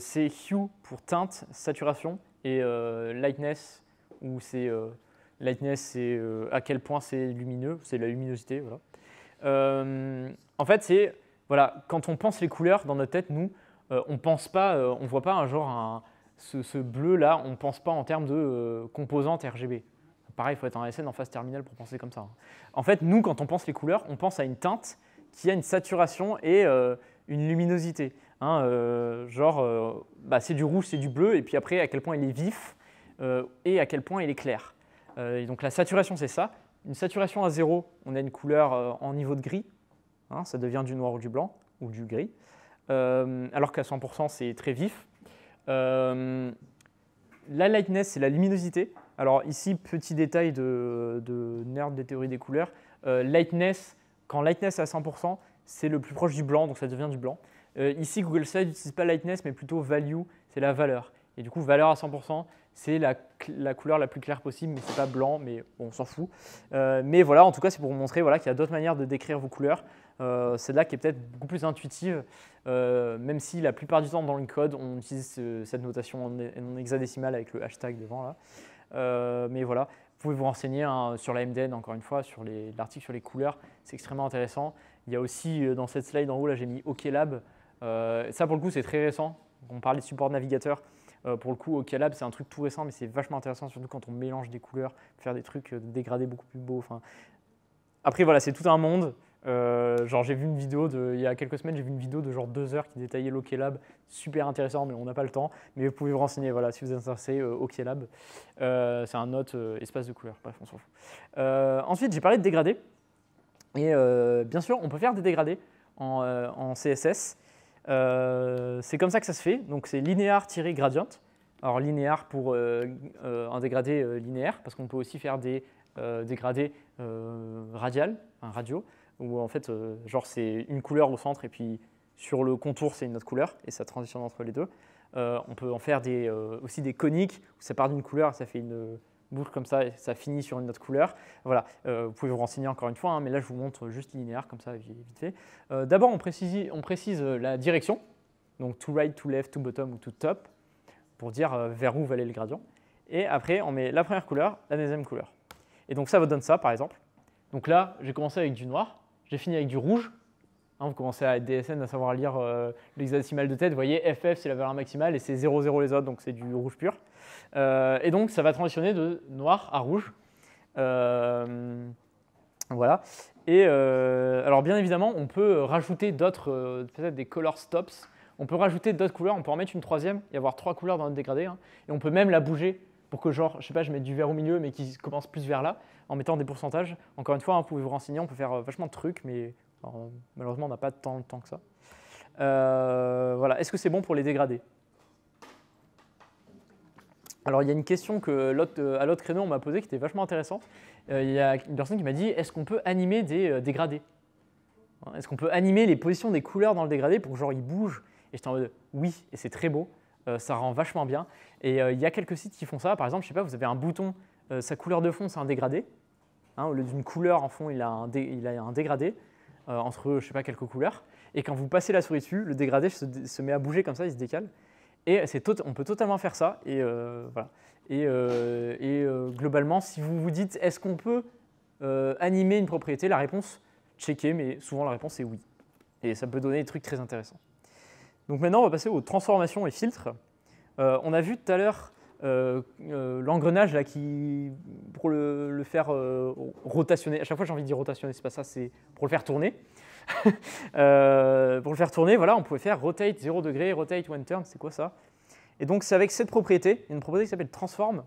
c'est hue pour teinte, saturation, et lightness, où c'est lightness, c'est à quel point c'est lumineux, c'est la luminosité, voilà. en fait, c'est voilà, quand on pense les couleurs dans notre tête, nous, euh, on pense pas, euh, on voit pas un genre ce, bleu là, on pense pas en termes de euh, composante composantes RGB. Pareil, il faut être en SN en phase terminale pour penser comme ça. Hein. En fait, nous, quand on pense les couleurs, on pense à une teinte qui a une saturation et une luminosité. Hein, genre, bah, c'est du rouge, c'est du bleu, et puis après, à quel point il est vif et à quel point il est clair. donc la saturation, c'est ça. Une saturation à zéro, on a une couleur en niveau de gris. Hein, ça devient du noir ou du blanc ou du gris. Euh, alors qu'à 100%, c'est très vif. Euh, la lightness, c'est la luminosité. Alors ici, petit détail de, de nerd des théories des couleurs. Euh, lightness, quand lightness est à 100%, c'est le plus proche du blanc, donc ça devient du blanc. ici, Google Slides n'utilise pas lightness, mais plutôt value, c'est la valeur. Et du coup, valeur à 100%, c'est la, couleur la plus claire possible, mais c'est pas blanc, mais on s'en fout. mais voilà, en tout cas, c'est pour vous montrer voilà, qu'il y a d'autres manières de décrire vos couleurs. Euh, c'est là qui est peut-être beaucoup plus intuitive, euh, même si la plupart du temps dans le code, on utilise cette notation en, hexadécimale avec le hashtag devant là. Euh, mais voilà, vous pouvez vous renseigner hein, sur la MDN, encore une fois, sur l'article sur les couleurs, c'est extrêmement intéressant. Il y a aussi dans cette slide en haut, là j'ai mis OKLab. ça pour le coup, c'est très récent. On parle de support navigateur. pour le coup, OKLab, c'est un truc tout récent, mais c'est vachement intéressant, surtout quand on mélange des couleurs, faire des trucs dégradés beaucoup plus beaux. après, voilà, c'est tout un monde. Euh, genre j'ai vu une vidéo il y a quelques semaines, j'ai vu une vidéo de genre deux heures qui détaillait l'OKLab, super intéressant, mais on n'a pas le temps. Mais vous pouvez vous renseigner, voilà, si vous êtes intéressé, euh, OKLab, euh, c'est un autre euh, espace de couleur, bref, on s'en fout. ensuite, j'ai parlé de dégradés, et bien sûr, on peut faire des dégradés en, CSS. c'est comme ça que ça se fait, donc c'est linear gradient Alors linéaire pour un dégradé linéaire, parce qu'on peut aussi faire des dégradés radiales, un radio où en fait, euh, genre c'est une couleur au centre et puis sur le contour c'est une autre couleur et ça transitionne entre les deux. Euh, on peut en faire euh, aussi des coniques où ça part d'une couleur, ça fait une boucle comme ça et ça finit sur une autre couleur. Voilà, vous pouvez vous renseigner encore une fois, hein, mais là je vous montre juste linéaire comme ça vite fait. D'abord on précise, on précise la direction, donc to right, to left, to bottom ou to top pour dire vers où va aller le gradient. Et après on met la première couleur, la deuxième couleur. Et donc ça vous donne ça par exemple. Donc là j'ai commencé avec du noir, j'ai fini avec du rouge. Hein, vous commencez à être DSN, à savoir lire euh, de tête. Vous voyez, FF, c'est la valeur maximale et c'est 0,0 les autres, donc c'est du rouge pur. Euh, et donc, ça va transitionner de noir à rouge. Euh, voilà. Et euh, alors, bien évidemment, on peut rajouter d'autres, peut-être des color stops. On peut rajouter d'autres couleurs, on peut en mettre une troisième y avoir trois couleurs dans notre dégradé. Hein. et on peut même la bouger pour que genre, je sais pas, je mette du vert au milieu, mais qui commence plus vers là, en mettant des pourcentages. Encore une fois, hein, vous pouvez vous renseigner, on peut faire euh, vachement de trucs, mais euh, malheureusement, on n'a pas tant de temps que ça. Euh, voilà, est-ce que c'est bon pour les dégradés alors, il y a une question que à l'autre créneau, on m'a posée qui était vachement intéressante. il y a une personne qui m'a dit est-ce qu'on peut animer des dégradés hein, Est-ce qu'on peut animer les positions des couleurs dans le dégradé pour que genre ils bougent Et j'étais en mode oui, et c'est très beau. Euh, ça rend vachement bien. Et euh, il y a quelques sites qui font ça. Par exemple, je sais pas, vous avez un bouton, euh, sa couleur de fond, c'est un dégradé. Hein, au lieu d'une couleur en fond, il a un, il a un dégradé entre, je sais pas, quelques couleurs. Et quand vous passez la souris dessus, le dégradé se, met à bouger comme ça, il se décale. Et on peut totalement faire ça. Et, voilà. et, et globalement, si vous vous dites est-ce qu'on peut animer une propriété, la réponse, checker, mais souvent la réponse est oui. Et ça peut donner des trucs très intéressants. Donc maintenant, on va passer aux transformations et filtres. Euh, on a vu tout à l'heure euh, euh, l'engrenage là qui, pour le, faire rotationner, à chaque fois j'ai envie de dire rotationner, c'est pas ça, c'est pour le faire tourner. pour le faire tourner, voilà, on pouvait faire rotate 0 degré, rotate one turn, c'est quoi ça Et donc c'est avec cette propriété, une propriété qui s'appelle transform,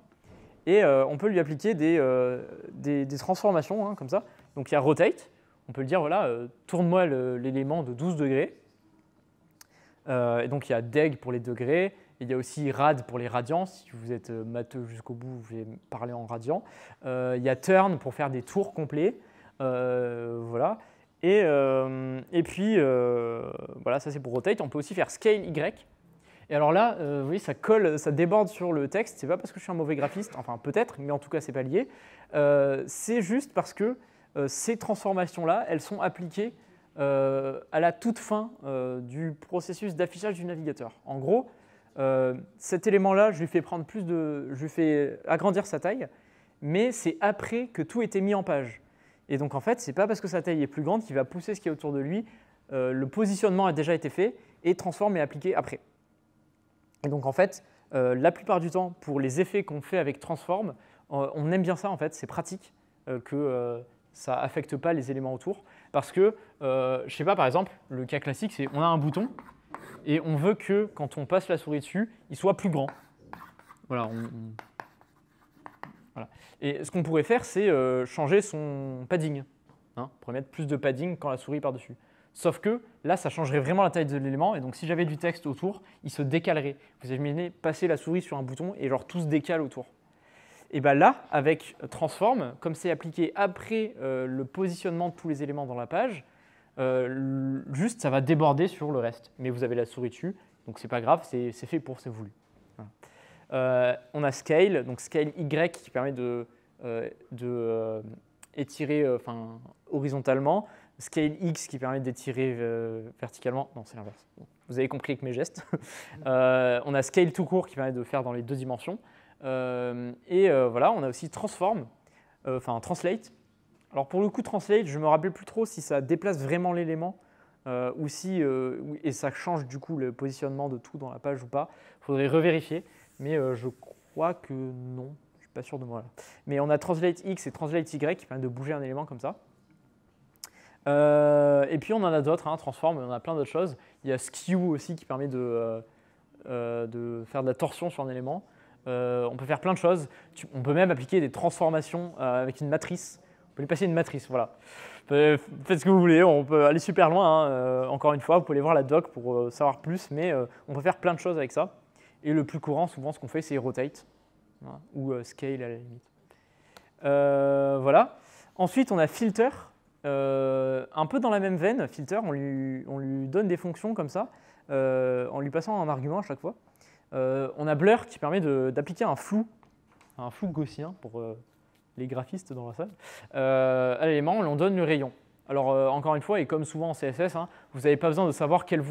et on peut lui appliquer des, des, transformations hein, comme ça. Donc il y a rotate, on peut lui dire voilà, tourne-moi l'élément de 12 degrés, euh, et donc il y a deg pour les degrés, il y a aussi rad pour les radians, si vous êtes euh, matheux jusqu'au bout, vous allez parler en radian. Euh, il y a turn pour faire des tours complets, voilà. Et, et puis, voilà, ça c'est pour rotate. On peut aussi faire scale Y. Et alors là, vous voyez, ça colle, ça déborde sur le texte. C'est pas parce que je suis un mauvais graphiste, enfin peut-être, mais en tout cas, c'est pas lié. c'est juste parce que ces transformations-là, elles sont appliquées euh, à la toute fin euh, du processus d'affichage du navigateur. En gros, euh, cet élément-là, je lui fais prendre plus de, je lui fais agrandir sa taille, mais c'est après que tout était mis en page. Et donc en fait, c'est pas parce que sa taille est plus grande qu'il va pousser ce qui est autour de lui. le positionnement a déjà été fait et Transform est appliqué après. Et donc en fait, la plupart du temps, pour les effets qu'on fait avec transform, on aime bien ça en fait, c'est pratique que ça n'affecte pas les éléments autour. Parce que, euh, je sais pas, par exemple, le cas classique, c'est on a un bouton et on veut que quand on passe la souris dessus, il soit plus grand. Voilà. Et ce qu'on pourrait faire, c'est euh, changer son padding. on hein, pourrait mettre plus de padding quand la souris par dessus. Sauf que là, ça changerait vraiment la taille de l'élément. Et donc, si j'avais du texte autour, il se décalerait. Vous imaginez passer la souris sur un bouton et genre tout se décale autour. Et bien là, avec Transform, comme c'est appliqué après euh, le positionnement de tous les éléments dans la page, euh, juste ça va déborder sur le reste. Mais vous avez la souris dessus, donc c'est pas grave, c'est fait pour, c'est voulu. Euh, on a Scale, donc Scale Y qui permet de, étirer horizontalement, Scale X qui permet d'étirer verticalement, non c'est l'inverse, vous avez compris avec mes gestes. on a Scale tout court qui permet de faire dans les deux dimensions. Euh, et euh, voilà, on a aussi Transform, euh, enfin Translate. Alors pour le coup, Translate, je ne me rappelle plus trop si ça déplace vraiment l'élément ou si, et ça change du coup le positionnement de tout dans la page ou pas. Il faudrait revérifier, mais je crois que non, je ne suis pas sûr de moi Mais on a Translate X et Translate Y qui permettent de bouger un élément comme ça. et puis on en a d'autres, hein, Transform, on a plein d'autres choses. Il y a Skew aussi qui permet de, de faire de la torsion sur un élément. Euh, on peut faire plein de choses. on peut même appliquer des transformations euh, avec une matrice. On peut lui passer une matrice, voilà. Faites ce que vous voulez, on peut aller super loin. Hein. Euh, encore une fois, vous pouvez aller voir la doc pour savoir plus, mais on peut faire plein de choses avec ça. Et le plus courant, souvent, ce qu'on fait, c'est rotate hein, ou scale à la limite. voilà. Ensuite, on a filter. un peu dans la même veine, filter, on lui, donne des fonctions comme ça, en lui passant un argument à chaque fois. Euh, on a Blur qui permet d'appliquer un flou, un flou gaussien pour euh, les graphistes dans la salle. Euh, à l'élément, on donne le rayon. Alors euh, encore une fois, et comme souvent en CSS, hein, vous n'avez pas besoin de savoir quel,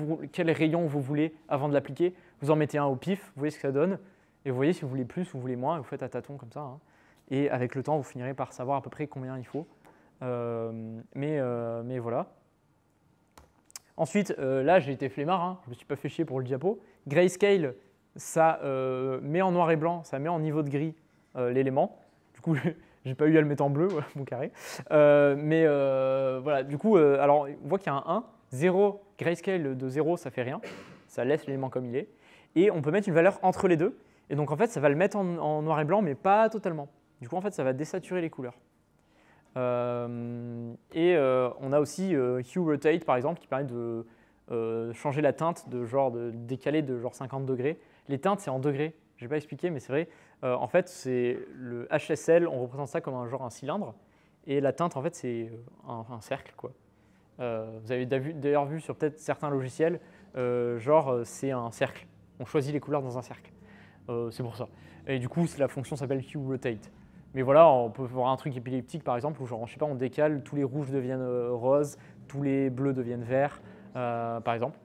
rayon vous voulez avant de l'appliquer. Vous en mettez un au pif, vous voyez ce que ça donne, et vous voyez si vous voulez plus, vous voulez moins, vous faites à tâtons comme ça. Hein. Et avec le temps, vous finirez par savoir à peu près combien il faut. mais, voilà. Ensuite, là, j'ai été flemmard, hein. je ne me suis pas fait chier pour le diapo. Grayscale, ça euh, met en noir et blanc, ça met en niveau de gris euh, l'élément. Du coup, j'ai pas eu à le mettre en bleu, mon carré. Euh, mais voilà, du coup, alors on voit qu'il y a un 1, 0, grayscale de 0, ça fait rien, ça laisse l'élément comme il est. Et on peut mettre une valeur entre les deux. Et donc en fait, ça va le mettre en, noir et blanc, mais pas totalement. Du coup, en fait, ça va désaturer les couleurs. et on a aussi Hue Rotate, par exemple, qui permet de changer la teinte, de genre de décaler de genre 50 degrés les teintes, c'est en degrés. Je n'ai pas expliqué, mais c'est vrai. Euh, en fait, c'est le HSL, on représente ça comme un genre un cylindre. Et la teinte, en fait, c'est euh, un, cercle. Euh, vous avez d'ailleurs vu sur peut-être certains logiciels, genre, c'est un cercle. On choisit les couleurs dans un cercle. c'est pour ça. Et du coup, la fonction s'appelle QRotate. Mais voilà, on peut voir un truc épileptique, par exemple, où genre, je sais pas, on décale, tous les rouges deviennent roses, tous les bleus deviennent verts, par exemple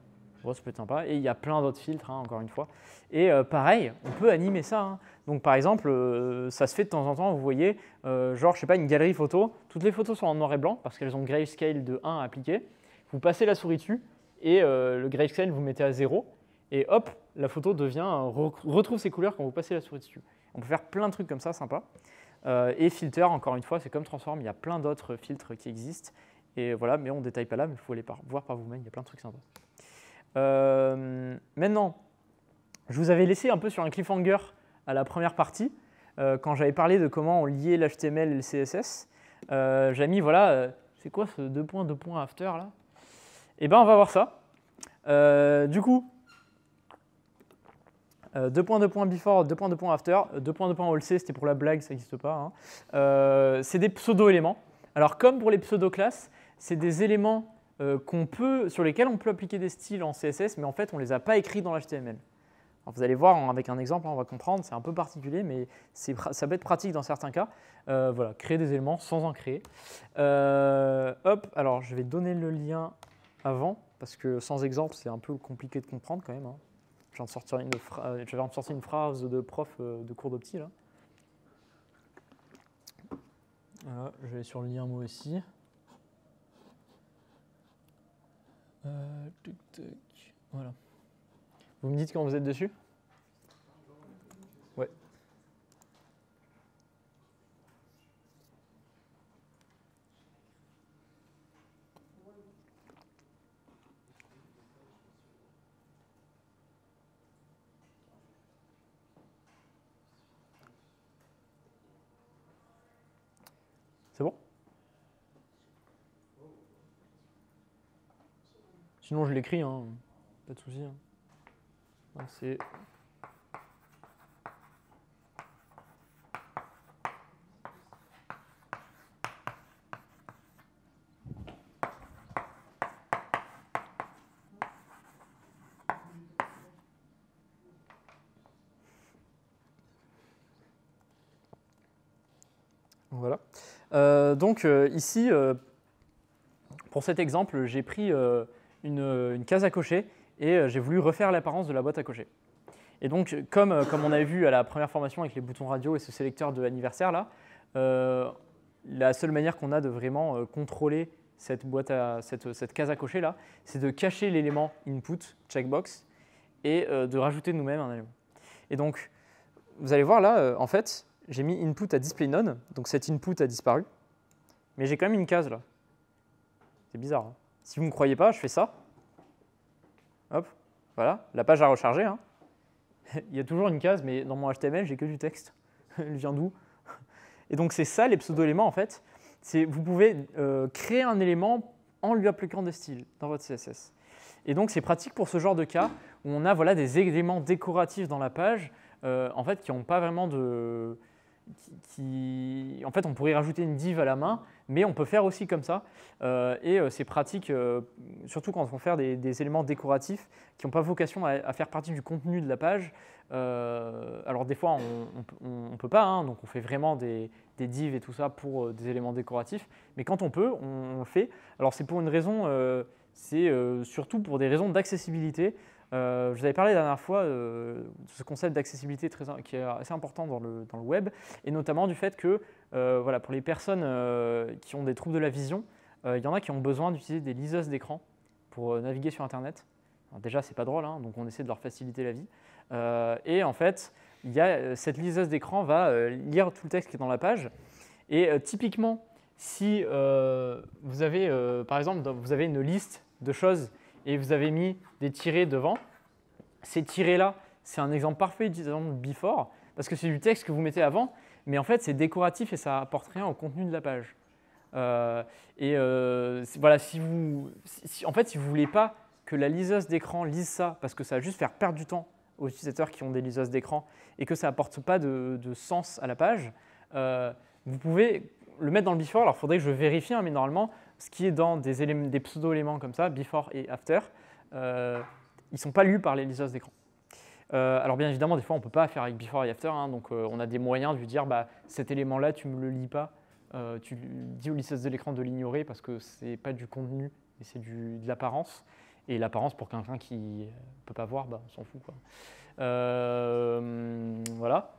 peut être sympa. Et il y a plein d'autres filtres, hein, encore une fois. Et euh, pareil, on peut animer ça. Hein. Donc par exemple, euh, ça se fait de temps en temps, vous voyez, euh, genre, je sais pas, une galerie photo. Toutes les photos sont en noir et blanc parce qu'elles ont grayscale de 1 à appliquer. Vous passez la souris dessus et le grayscale, vous mettez à 0. Et hop, la photo devient, retrouve ses couleurs quand vous passez la souris dessus. On peut faire plein de trucs comme ça, sympa. et filter, encore une fois, c'est comme Transform, il y a plein d'autres filtres qui existent. Et voilà, mais on ne détaille pas là, mais il faut les voir par vous-même, il y a plein de trucs sympas. Euh, maintenant, je vous avais laissé un peu sur un cliffhanger à la première partie, euh, quand j'avais parlé de comment on liait l'HTML et le CSS. Euh, J'ai mis, voilà, c'est quoi ce deux points, deux points after là Eh bien, on va voir ça. du coup, deux points, deux points before, deux points, deux points after, deux points, deux points all c'était pour la blague, ça n'existe pas. Hein. c'est des pseudo-éléments. Alors, comme pour les pseudo-classes, c'est des éléments euh, peut, sur lesquels on peut appliquer des styles en CSS, mais en fait, on ne les a pas écrits dans l'HTML. vous allez voir, hein, avec un exemple, hein, on va comprendre, c'est un peu particulier, mais ça peut être pratique dans certains cas. Euh, voilà, créer des éléments sans en créer. Euh, hop, alors je vais donner le lien avant, parce que sans exemple, c'est un peu compliqué de comprendre quand même. Hein. Je sortir une, phrase de prof de cours d'opti, je vais sur le lien moi aussi. Euh, tuc, voilà. Vous me dites quand vous êtes dessus Sinon, je l'écris, hein. pas de souci. Hein. Voilà. Euh, donc euh, ici, euh, pour cet exemple, j'ai pris euh, une, case à cocher et euh, j'ai voulu refaire l'apparence de la boîte à cocher. Et donc, comme, euh, comme on avait vu à la première formation avec les boutons radio et ce sélecteur de anniversaire là, la seule manière qu'on a de vraiment contrôler cette, boîte à, cette, case à cocher là, c'est de cacher l'élément input, checkbox, et de rajouter nous-mêmes un élément. Et donc, vous allez voir là, en fait, j'ai mis input à display none, donc cet input a disparu, mais j'ai quand même une case là. C'est bizarre. Hein. Si vous ne me croyez pas, je fais ça. Hop, voilà, la page a rechargé. Hein. Il y a toujours une case, mais dans mon HTML, j'ai que du texte. Elle vient d'où Et donc c'est ça les pseudo-éléments en fait. vous pouvez euh, créer un élément en lui appliquant des styles dans votre CSS. Et donc c'est pratique pour ce genre de cas où on a voilà, des éléments décoratifs dans la page euh, en fait, qui n'ont pas vraiment de, qui, en fait, on pourrait rajouter une div à la main, mais on peut faire aussi comme ça. Euh, et euh, c'est pratique, euh, surtout quand on fait des, des éléments décoratifs qui n'ont pas vocation à, faire partie du contenu de la page. alors des fois, on ne peut pas, hein, donc on fait vraiment des, divs et tout ça pour des éléments décoratifs. Mais quand on peut, on, le fait. Alors c'est pour une raison, c'est surtout pour des raisons d'accessibilité. Euh, je vous avais parlé la dernière fois euh, de ce concept d'accessibilité qui est assez important dans le, web, et notamment du fait que euh, voilà, pour les personnes qui ont des troubles de la vision, il y en a qui ont besoin d'utiliser des liseuses d'écran pour naviguer sur Internet. Alors déjà, c'est pas drôle, hein, donc on essaie de leur faciliter la vie. et en fait, y a, cette liseuse d'écran va lire tout le texte qui est dans la page. Et typiquement, si vous avez, par exemple, vous avez une liste de choses et vous avez mis des tirets devant. Ces tirets-là, c'est un exemple parfait d'exemple before, parce que c'est du texte que vous mettez avant, mais en fait, c'est décoratif et ça apporte rien au contenu de la page. Euh, et euh, voilà, si vous, ne en fait, si vous voulez pas que la liseuse d'écran lise ça, parce que ça va juste faire perdre du temps aux utilisateurs qui ont des liseuses d'écran et que ça apporte pas de, sens à la page, euh, vous pouvez le mettre dans le before. Alors, il faudrait que je vérifie, hein, mais normalement, ce qui est dans des, pseudo-éléments comme ça, before et after, euh, ils ne sont pas lus par les liseuses d'écran. Euh, alors bien évidemment, des fois, on ne peut pas faire avec before et after, hein, donc euh, on a des moyens de lui dire, bah, cet élément-là, tu ne me le lis pas, tu dis aux liseuses de l'écran de l'ignorer parce que ce n'est pas du contenu, mais c'est de l'apparence. Et l'apparence, pour quelqu'un qui ne peut pas voir, bah, on s'en fout. voilà.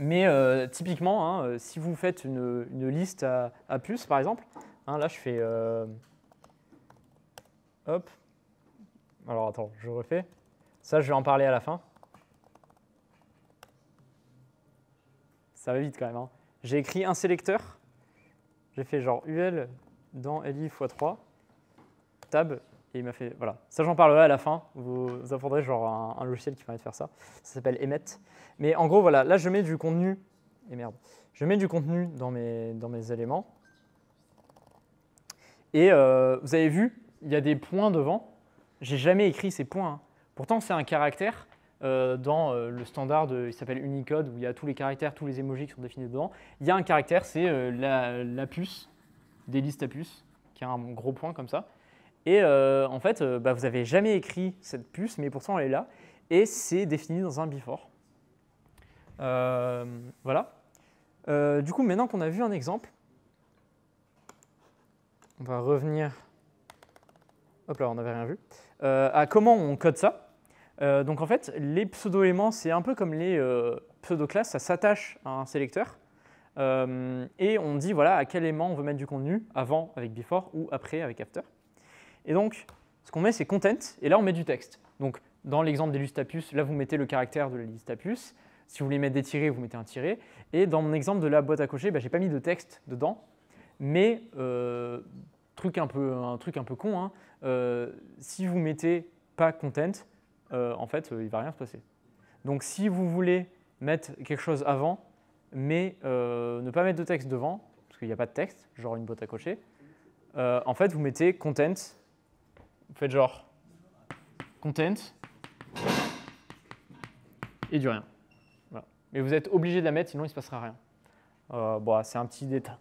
Mais typiquement, hein, si vous faites une, liste à, à par exemple, Hein, là, je fais... Euh, hop. Alors, attends, je refais. Ça, je vais en parler à la fin. Ça va vite quand même. Hein. J'ai écrit un sélecteur. J'ai fait genre UL dans LI x3, tab, et il m'a fait, voilà, ça j'en parlerai à la fin, vous apprendrez genre un, logiciel qui permet de faire ça, ça s'appelle Emmet. Mais en gros, voilà, là je mets du contenu, et merde, je mets du contenu dans mes, dans mes éléments, et euh, vous avez vu, il y a des points devant. J'ai jamais écrit ces points. Hein. Pourtant, c'est un caractère euh, dans euh, le standard, il s'appelle Unicode, où il y a tous les caractères, tous les emojis qui sont définis dedans. Il y a un caractère, c'est la, puce, des listes à puces, qui a un gros point comme ça. Et en fait, bah, vous n'avez jamais écrit cette puce, mais pourtant elle est là. Et c'est défini dans un before. voilà. du coup, maintenant qu'on a vu un exemple, on va revenir. Hop là, on vu. Euh, à comment on code ça. Euh, donc en fait, les pseudo-éléments, c'est un peu comme les euh, pseudo-classes, ça s'attache à un sélecteur. et on dit voilà à quel élément on veut mettre du contenu, avant avec before ou après avec after. Et donc, ce qu'on met, c'est content, et là, on met du texte. Donc, dans l'exemple des listes là, vous mettez le caractère de la liste Si vous voulez mettre des tirés, vous mettez un tiré. Et dans mon exemple de la boîte à cocher, bah, je n'ai pas mis de texte dedans, mais euh, truc un truc un peu con, hein, euh, si vous mettez pas content, euh, en fait, il va rien se passer. Donc si vous voulez mettre quelque chose avant, mais ne pas mettre de texte devant, parce qu'il n'y a pas de texte, genre une boîte à cocher, en fait, vous mettez content, vous faites genre content, et du rien. Mais vous êtes obligé de la mettre, sinon il ne se passera rien. Bah, c'est un petit détail.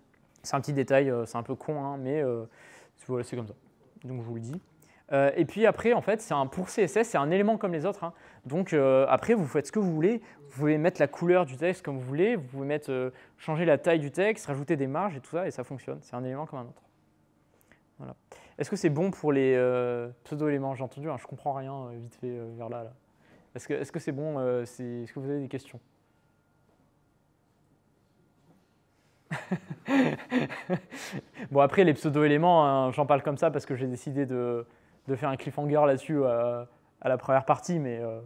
C'est un petit détail, euh, c'est un peu con, hein, mais euh, c'est comme ça. Donc je vous le dis. Euh, et puis après, en fait, c'est un pour CSS, c'est un élément comme les autres. Hein. Donc après, vous faites ce que vous voulez. Vous pouvez mettre la couleur du texte comme vous voulez. Vous pouvez mettre, changer la taille du texte, rajouter des marges et tout ça, et ça fonctionne. C'est un élément comme un autre. Est-ce que c'est bon pour les pseudo-éléments J'ai entendu, je comprends rien vite fait vers là. Est-ce que c'est -ce c'est bon Est-ce que vous avez des questions bon, après, les pseudo-éléments, hein, j'en parle comme ça parce que j'ai décidé de, faire un cliffhanger là-dessus euh, à la première partie, mais euh,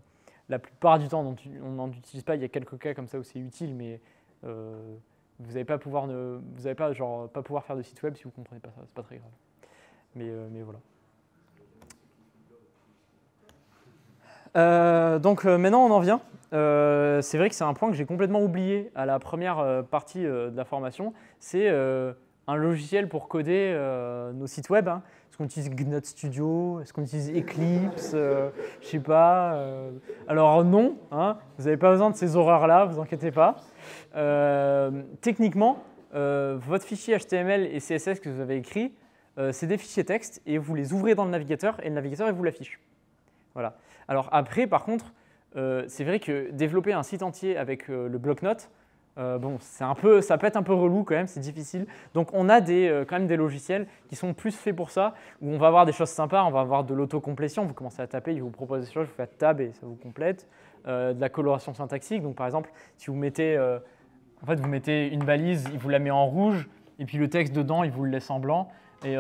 la plupart du temps, on n'en utilise pas. Il y a quelques cas comme ça où c'est utile, mais euh, vous n'allez pas pouvoir, pas, pas pouvoir faire de site web si vous ne comprenez pas ça. C'est pas très grave. Mais, mais voilà. donc maintenant, on en vient euh, c'est vrai que c'est un point que j'ai complètement oublié à la première euh, partie euh, de la formation. C'est un logiciel pour coder nos sites web. Hein. Est-ce qu'on utilise Gnode Studio Est-ce qu'on utilise Eclipse Je sais pas. Alors non, hein. vous n'avez pas besoin de ces horreurs-là, vous inquiétez pas. techniquement, votre fichier HTML et CSS que vous avez écrit, c'est des fichiers texte et vous les ouvrez dans le navigateur et le navigateur il vous l'affiche. Voilà. Alors après, par contre, euh, c'est vrai que développer un site entier avec euh, le bloc-notes, euh, ça peut être un peu relou quand même, c'est difficile. Donc on a des, quand même des logiciels qui sont plus faits pour ça, où on va avoir des choses sympas, on va avoir de l'autocomplétion, vous commencez à taper, il vous propose des choses, vous faites tab et ça vous complète. de la coloration syntaxique, donc par exemple, si vous mettez, vous mettez une balise, il vous la met en rouge, et puis le texte dedans, il vous le laisse en blanc. Et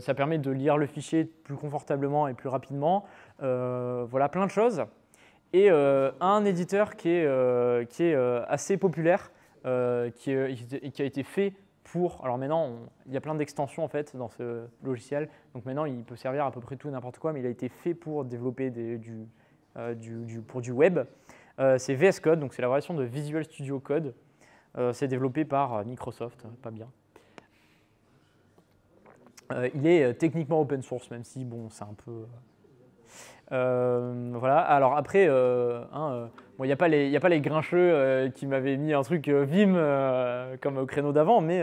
ça permet de lire le fichier plus confortablement et plus rapidement. voilà, plein de choses et euh, un éditeur qui est, euh, euh, assez populaire, qui, a été fait pour. Alors maintenant, il y a plein d'extensions en fait dans ce logiciel. Donc maintenant, il peut servir à peu près tout n'importe quoi, mais il a été fait pour développer du, pour du web. c'est VS Code, donc c'est la version de Visual Studio Code. c'est développé par Microsoft, pas bien. il est techniquement open source, même si bon, c'est un peu, euh, voilà. Alors après, euh, il hein, euh, n'y a, pas les, grincheux qui m'avaient mis un truc Vim comme au créneau d'avant, mais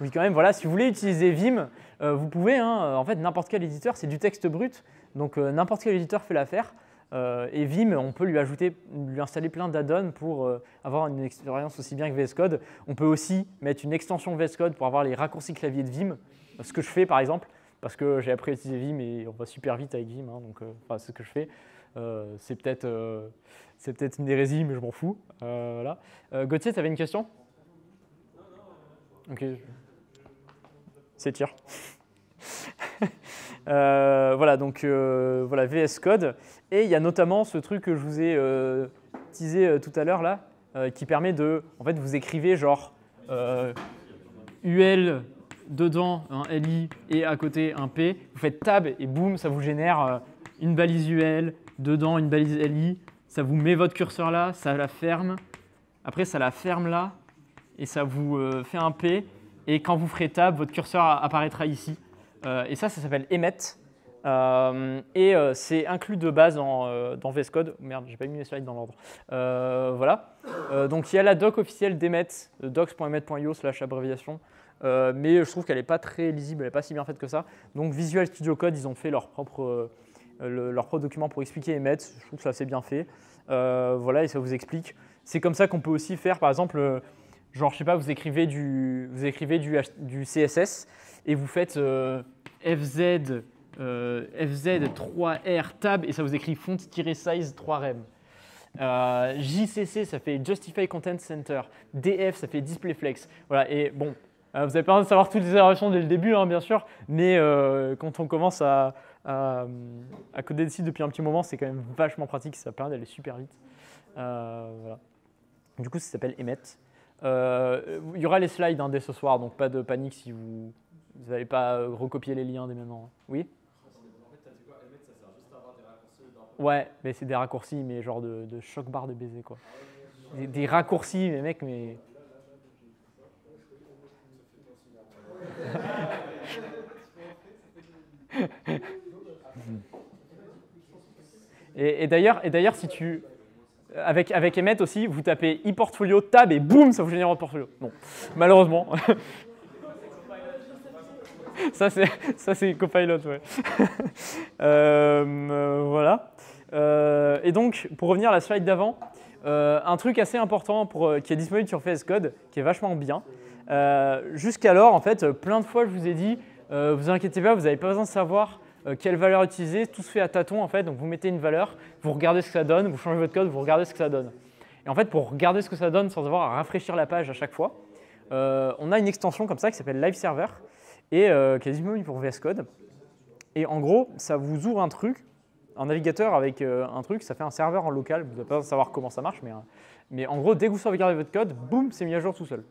oui, quand même, voilà, si vous voulez utiliser Vim, vous pouvez. Hein, en fait, n'importe quel éditeur, c'est du texte brut, donc n'importe quel éditeur fait l'affaire. et Vim, on peut lui ajouter, lui installer plein dadd pour avoir une expérience aussi bien que VS Code. On peut aussi mettre une extension VS Code pour avoir les raccourcis clavier de Vim, ce que je fais par exemple parce que j'ai appris à utiliser Vim et on va super vite avec Vim, hein, donc euh, enfin, c'est ce que je fais. Euh, c'est peut-être euh, c'est peut-être une hérésie, mais je m'en fous. voilà. Gauthier, tu avais une question Ok. C'est tir. voilà, donc voilà, VS Code. Et il y a notamment ce truc que je vous ai utilisé tout à l'heure là, qui permet de, en fait, vous écrivez genre UL dedans un LI et à côté un P, vous faites tab et boum, ça vous génère euh, une balise UL, dedans une balise LI, ça vous met votre curseur là, ça la ferme, après ça la ferme là, et ça vous euh, fait un P, et quand vous ferez tab, votre curseur apparaîtra ici. Euh, et ça, ça s'appelle emmet, et c'est inclus de base dans, dans VS Code. Oh, merde, j'ai pas mis mes slides dans l'ordre. voilà. donc il y a la doc officielle d'emmet, docs.emmet.io slash abréviation. Euh, mais je trouve qu'elle n'est pas très lisible, elle n'est pas si bien faite que ça. Donc Visual Studio Code, ils ont fait leur propre, euh, leur propre document pour expliquer Emmet, Je trouve que ça c'est bien fait. Euh, voilà, et ça vous explique. C'est comme ça qu'on peut aussi faire, par exemple, genre, je sais pas, vous écrivez du, vous écrivez du, CSS et vous faites FZ FZ3R tab et ça vous écrit font-size 3rem. JCC ça fait Justify Content Center. DF ça fait Display Flex. Voilà et bon euh, vous n'avez pas besoin de savoir toutes les itérations dès le début, hein, bien sûr, mais euh, quand on commence à, coder des sites depuis un petit moment, c'est quand même vachement pratique, ça permet d'aller super vite. Euh, voilà. Du coup, ça s'appelle Emmet. il y aura les slides hein, dès ce soir, donc pas de panique si vous n'avez pas recopié les liens dès maintenant. Hein. Oui Ouais, mais c'est des raccourcis, mais genre de, choc barre de baiser, quoi. Des, des raccourcis, mais mec, mais... et, et d'ailleurs, si tu, avec, avec Emmet aussi, vous tapez ePortfolio tab et boum, ça vous génère un portfolio. Bon, malheureusement. ça, c'est Copilot, ouais. Euh, voilà. Euh, et donc, pour revenir à la slide d'avant, euh, un truc assez important pour, qui est disponible sur VS Code, qui est vachement bien, euh, jusqu'alors, en fait, plein de fois, je vous ai dit, euh, vous inquiétez pas, vous n'avez pas besoin de savoir euh, quelle valeur utiliser, tout se fait à tâtons en fait, donc vous mettez une valeur, vous regardez ce que ça donne, vous changez votre code, vous regardez ce que ça donne. Et en fait, pour regarder ce que ça donne sans avoir à rafraîchir la page à chaque fois, on a une extension comme ça qui s'appelle Live Server et quasiment qui pour VS Code. Et en gros, ça vous ouvre un truc, un navigateur avec un truc, ça fait un serveur en local, vous n'avez pas besoin de savoir comment ça marche, mais, mais en gros, dès que vous sauvegardez votre code, boum, c'est mis à jour tout seul.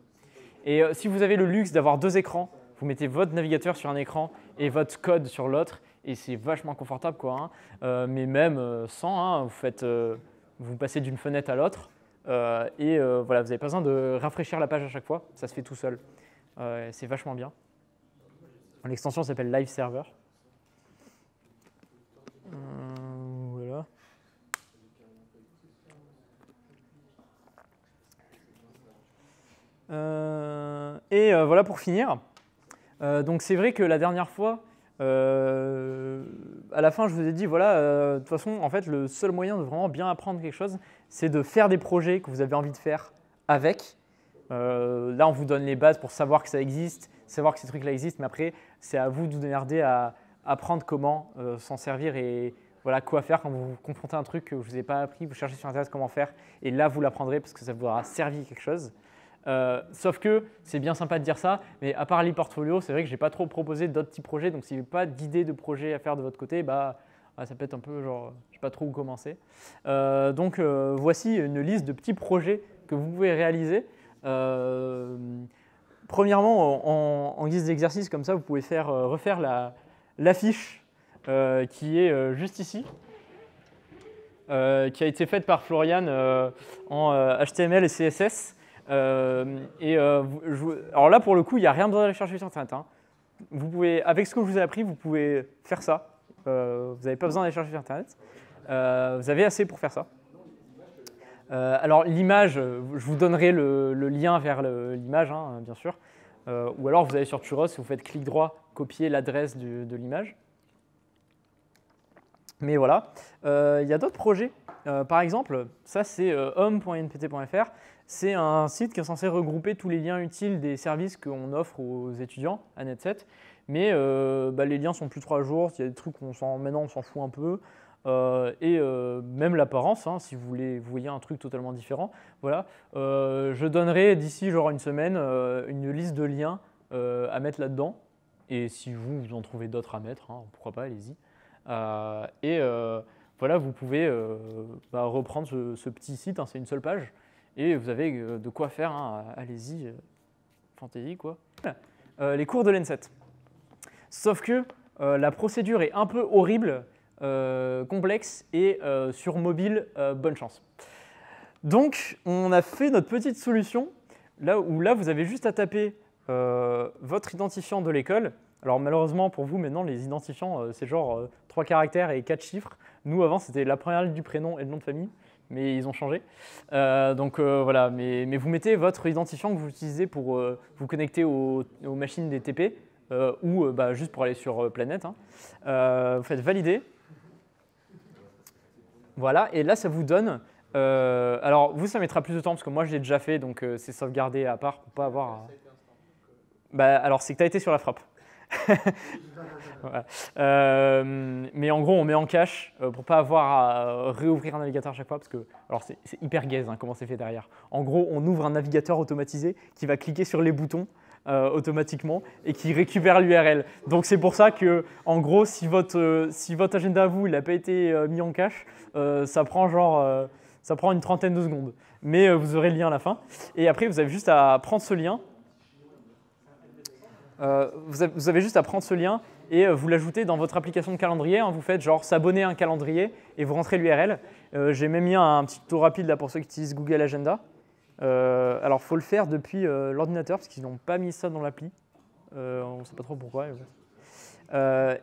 Et euh, si vous avez le luxe d'avoir deux écrans, vous mettez votre navigateur sur un écran et votre code sur l'autre, et c'est vachement confortable, quoi. Hein. Euh, mais même euh, sans, hein, vous, faites, vous passez d'une fenêtre à l'autre, et voilà, vous n'avez pas besoin de rafraîchir la page à chaque fois, ça se fait tout seul. c'est vachement bien. L'extension s'appelle Live Server. Et euh, voilà pour finir. Euh, donc c'est vrai que la dernière fois, euh, à la fin, je vous ai dit, voilà, de toute façon, en fait, le seul moyen de vraiment bien apprendre quelque chose, c'est de faire des projets que vous avez envie de faire avec. là, on vous donne les bases pour savoir que ça existe, savoir que ces trucs-là existent, mais après, c'est à vous de vous démerder à apprendre comment s'en servir et voilà quoi faire quand vous vous confrontez à un truc que vous n'avez pas appris, vous cherchez sur Internet comment faire, et là, vous l'apprendrez parce que ça vous aura servi quelque chose. Euh, sauf que c'est bien sympa de dire ça, mais à part l'e-portfolio, c'est vrai que j'ai pas trop proposé d'autres petits projets. Donc, si vous n'avez pas d'idées de projet à faire de votre côté, bah, ah, ça peut être un peu genre, je sais pas trop où commencer. Euh, donc, euh, voici une liste de petits projets que vous pouvez réaliser. premièrement, en, guise d'exercice comme ça, vous pouvez faire refaire l'affiche qui est juste ici. qui a été faite par Florian en HTML et CSS. Euh, et euh, alors là, pour le coup, il n'y a rien besoin d'aller chercher sur Internet. Hein. Vous pouvez, avec ce que je vous ai appris, vous pouvez faire ça. Euh, vous n'avez pas besoin d'aller chercher sur Internet. vous avez assez pour faire ça. alors l'image, je vous donnerai le, lien vers l'image, hein, bien sûr. ou alors vous allez sur Churros, vous faites clic droit, copier l'adresse de l'image. Mais voilà, il y a d'autres projets. par exemple, ça c'est home.npt.fr. C'est un site qui est censé regrouper tous les liens utiles des services qu'on offre aux étudiants à NetSet. Mais euh, bah, les liens sont plus trois jours, il y a des trucs on maintenant on s'en fout un peu. Euh, et euh, même l'apparence, hein, si vous voulez, vous voyez un truc totalement différent. Voilà, je donnerai d'ici genre une semaine une liste de liens à mettre là-dedans. Et si vous, vous en trouvez d'autres à mettre, hein, pourquoi pas, allez-y. et voilà, vous pouvez bah, reprendre ce, petit site, hein, c'est une seule page. Et vous avez euh, de quoi faire, hein, euh, allez-y, euh, fantaisie quoi. les cours de l'ENSET. Sauf que la procédure est un peu horrible, complexe et sur mobile, bonne chance. Donc on a fait notre petite solution, là où là vous avez juste à taper votre identifiant de l'école. Alors malheureusement pour vous maintenant les identifiants c'est genre trois caractères et quatre chiffres. Nous avant c'était la première ligne du prénom et le nom de famille mais ils ont changé. Euh, donc euh, voilà, mais, vous mettez votre identifiant que vous utilisez pour euh, vous connecter aux, machines des TP ou bah, juste pour aller sur Planète. Hein. vous faites valider. Voilà, et là ça vous donne. alors vous, ça mettra plus de temps parce que moi je l'ai déjà fait, donc c'est sauvegardé à part pour pas avoir. Bah, alors c'est que tu as été sur la frappe. Euh, mais en gros, on met en cache euh, pour pas avoir à euh, réouvrir un navigateur à chaque fois, parce que alors c'est hyper gaze hein, comment c'est fait derrière. En gros, on ouvre un navigateur automatisé qui va cliquer sur les boutons automatiquement et qui récupère l'URL. Donc c'est pour ça que, en gros, si votre, agenda à vous n'a pas été mis en cache, ça prend genre ça prend une trentaine de secondes. Mais vous aurez le lien à la fin. Et après, vous avez juste à prendre ce lien euh, vous avez juste à prendre ce lien et euh, vous l'ajoutez dans votre application de calendrier. Hein, vous faites genre s'abonner à un calendrier et vous rentrez l'URL. Euh, j'ai même mis un, petit tour rapide là pour ceux qui utilisent Google Agenda. Euh, alors, faut le faire depuis l'ordinateur parce qu'ils n'ont pas mis ça dans l'appli. on ne sait pas trop pourquoi.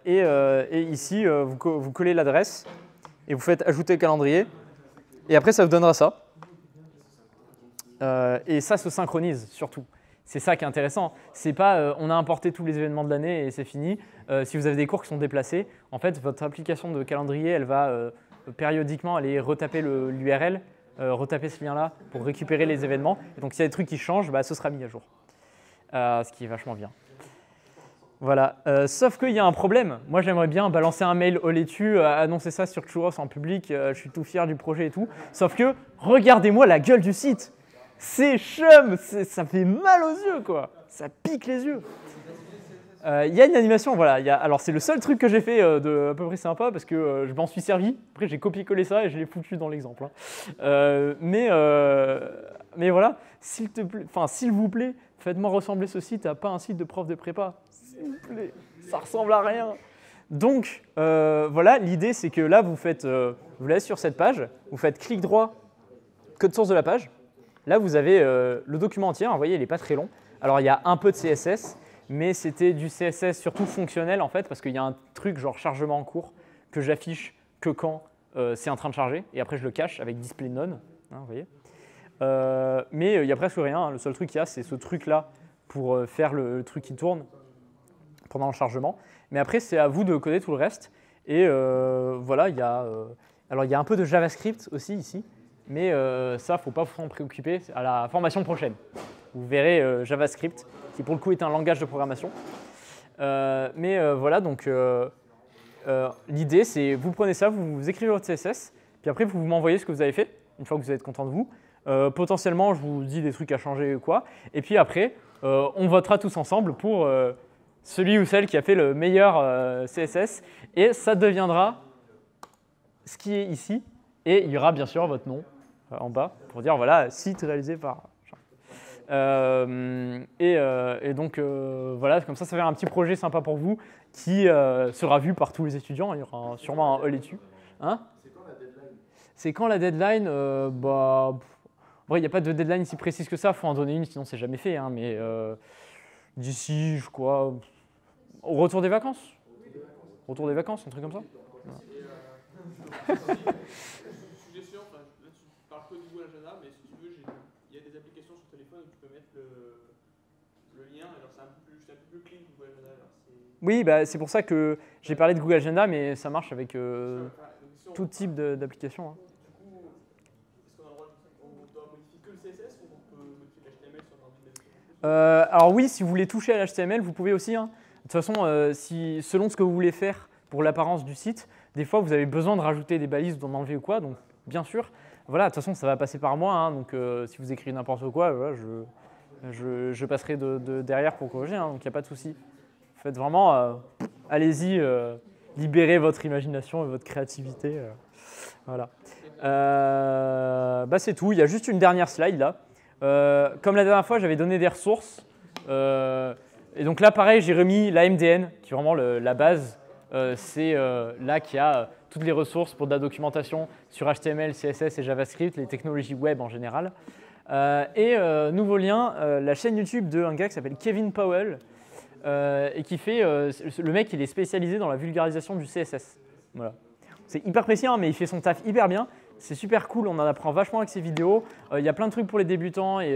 Et, ici, vous, vous, collez l'adresse et vous faites ajouter calendrier. Et après, ça vous donnera ça. et ça se synchronise surtout. C'est ça qui est intéressant. C'est pas euh, on a importé tous les événements de l'année et c'est fini. Euh, si vous avez des cours qui sont déplacés, en fait, votre application de calendrier, elle va euh, périodiquement aller retaper l'URL, retaper ce lien-là pour récupérer les événements. Et donc, s'il y a des trucs qui changent, bah, ce sera mis à jour. ce qui est vachement bien. Voilà. sauf qu'il y a un problème. Moi, j'aimerais bien balancer un mail au laitue, annoncer ça sur Churros en public. je suis tout fier du projet et tout. Sauf que, regardez-moi la gueule du site. C'est chum, ça fait mal aux yeux, quoi. Ça pique les yeux. Euh, il y a une animation, voilà. alors c'est le seul truc que j'ai fait euh, de à peu près sympa parce que euh, je m'en suis servi. Après j'ai copié-collé ça et je l'ai foutu dans l'exemple. Hein. mais mais voilà, s'il te enfin s'il vous plaît, faites-moi ressembler ce site à pas un site de prof de prépa. S'il vous plaît, ça ressemble à rien. Donc voilà, l'idée c'est que là vous faites, vous laissez sur cette page, vous faites clic droit, code source de la page. Là, vous avez euh, le document entier. Hein, vous voyez, il n'est pas très long. Alors, il y a un peu de CSS, mais c'était du CSS surtout fonctionnel en fait, parce qu'il y a un truc genre chargement en cours que j'affiche que quand euh, c'est en train de charger, et après je le cache avec display none. Hein, vous voyez euh, mais il n'y a presque rien, hein. le seul truc qu'il y a, c'est ce truc-là pour faire le, truc qui tourne pendant le chargement. Mais après, c'est à vous de coder tout le reste. Et voilà, il y a, il y a un peu de JavaScript aussi ici, mais euh, ça, faut pas vous en préoccuper à la formation prochaine. Vous verrez euh, JavaScript, qui pour le coup est un langage de programmation. Euh, mais euh, voilà, donc l'idée, c'est vous prenez ça, vous, vous, écrivez votre CSS, puis après vous m'envoyez ce que vous avez fait, une fois que vous êtes content de vous. potentiellement, je vous dis des trucs à changer ou quoi. Et puis après, on votera tous ensemble pour celui ou celle qui a fait le meilleur CSS. Et ça deviendra ce qui est ici. Et il y aura bien sûr votre nom euh, en bas pour dire voilà, site réalisé par. Euh, euh, et, donc voilà, comme ça, ça fait un petit projet sympa pour vous qui sera vu par tous les étudiants. Il y aura sûrement un hall la Hein c'est quand la deadline bah, il n'y a pas de deadline si précise que ça. faut en donner une, sinon c'est jamais fait. Hein, mais d'ici, je crois, au retour des vacances. Retour des vacances, un truc comme ça. Oui, bah, c'est pour ça que j'ai parlé de Google Agenda, mais ça marche avec euh, tout type d'application. Hein. Euh, alors oui, si vous voulez toucher à l'HTML, vous pouvez aussi. Hein. De toute façon, euh, si, selon ce que vous voulez faire pour l'apparence du site, des fois vous avez besoin de rajouter des balises, d'en enlever ou quoi, donc bien sûr. Voilà, de toute façon, ça va passer par moi, hein, donc si vous écrivez n'importe quoi, je, je, passerai de, derrière pour corriger, donc il n'y a pas de souci faites vraiment, euh, allez-y, euh, libérez votre imagination et votre créativité. Euh. voilà. bah c'est tout. Il y a juste une dernière slide là. comme la dernière fois, j'avais donné des ressources. et donc là, pareil, j'ai remis la MDN, qui est vraiment la base. c'est là qu'il y a toutes les ressources pour de la documentation sur HTML, CSS et JavaScript, les technologies web en général. et nouveau lien, la chaîne YouTube un gars qui s'appelle Kevin Powell, euh, et qui fait, euh, le mec il est spécialisé dans la vulgarisation du CSS. Voilà. C'est hyper précis, hein, mais il fait son taf hyper bien. C'est super cool, on en apprend vachement avec ses vidéos. Euh, il y a plein de trucs pour les débutants et,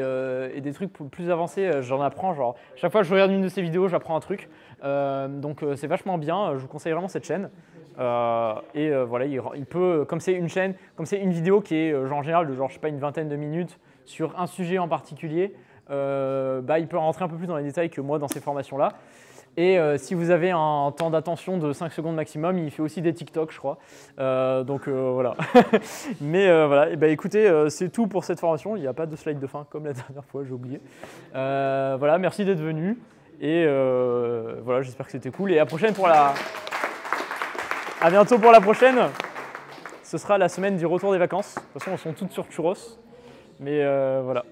des trucs pour plus avancés. J'en apprends, genre chaque fois que je regarde une de ses vidéos, j'apprends un truc. donc c'est vachement bien. Je vous conseille vraiment cette chaîne. et voilà, il, peut, comme c'est une chaîne, comme c'est une vidéo qui est en général de genre je sais pas une vingtaine de minutes sur un sujet en particulier, euh, bah, il peut rentrer un peu plus dans les détails que moi dans ces formations-là. Et euh, si vous avez un temps d'attention de 5 secondes maximum, il fait aussi des TikTok, je crois. Euh, donc voilà. Mais voilà, bah, écoutez, c'est tout pour cette formation. Il n'y a pas de slide de fin comme la dernière fois, j'ai oublié. voilà, merci d'être venu. Et voilà, j'espère que c'était cool. Et à prochaine pour la. À bientôt pour la prochaine. Ce sera la semaine du retour des vacances. De toute façon, on sont toutes sur Churros. Mais voilà.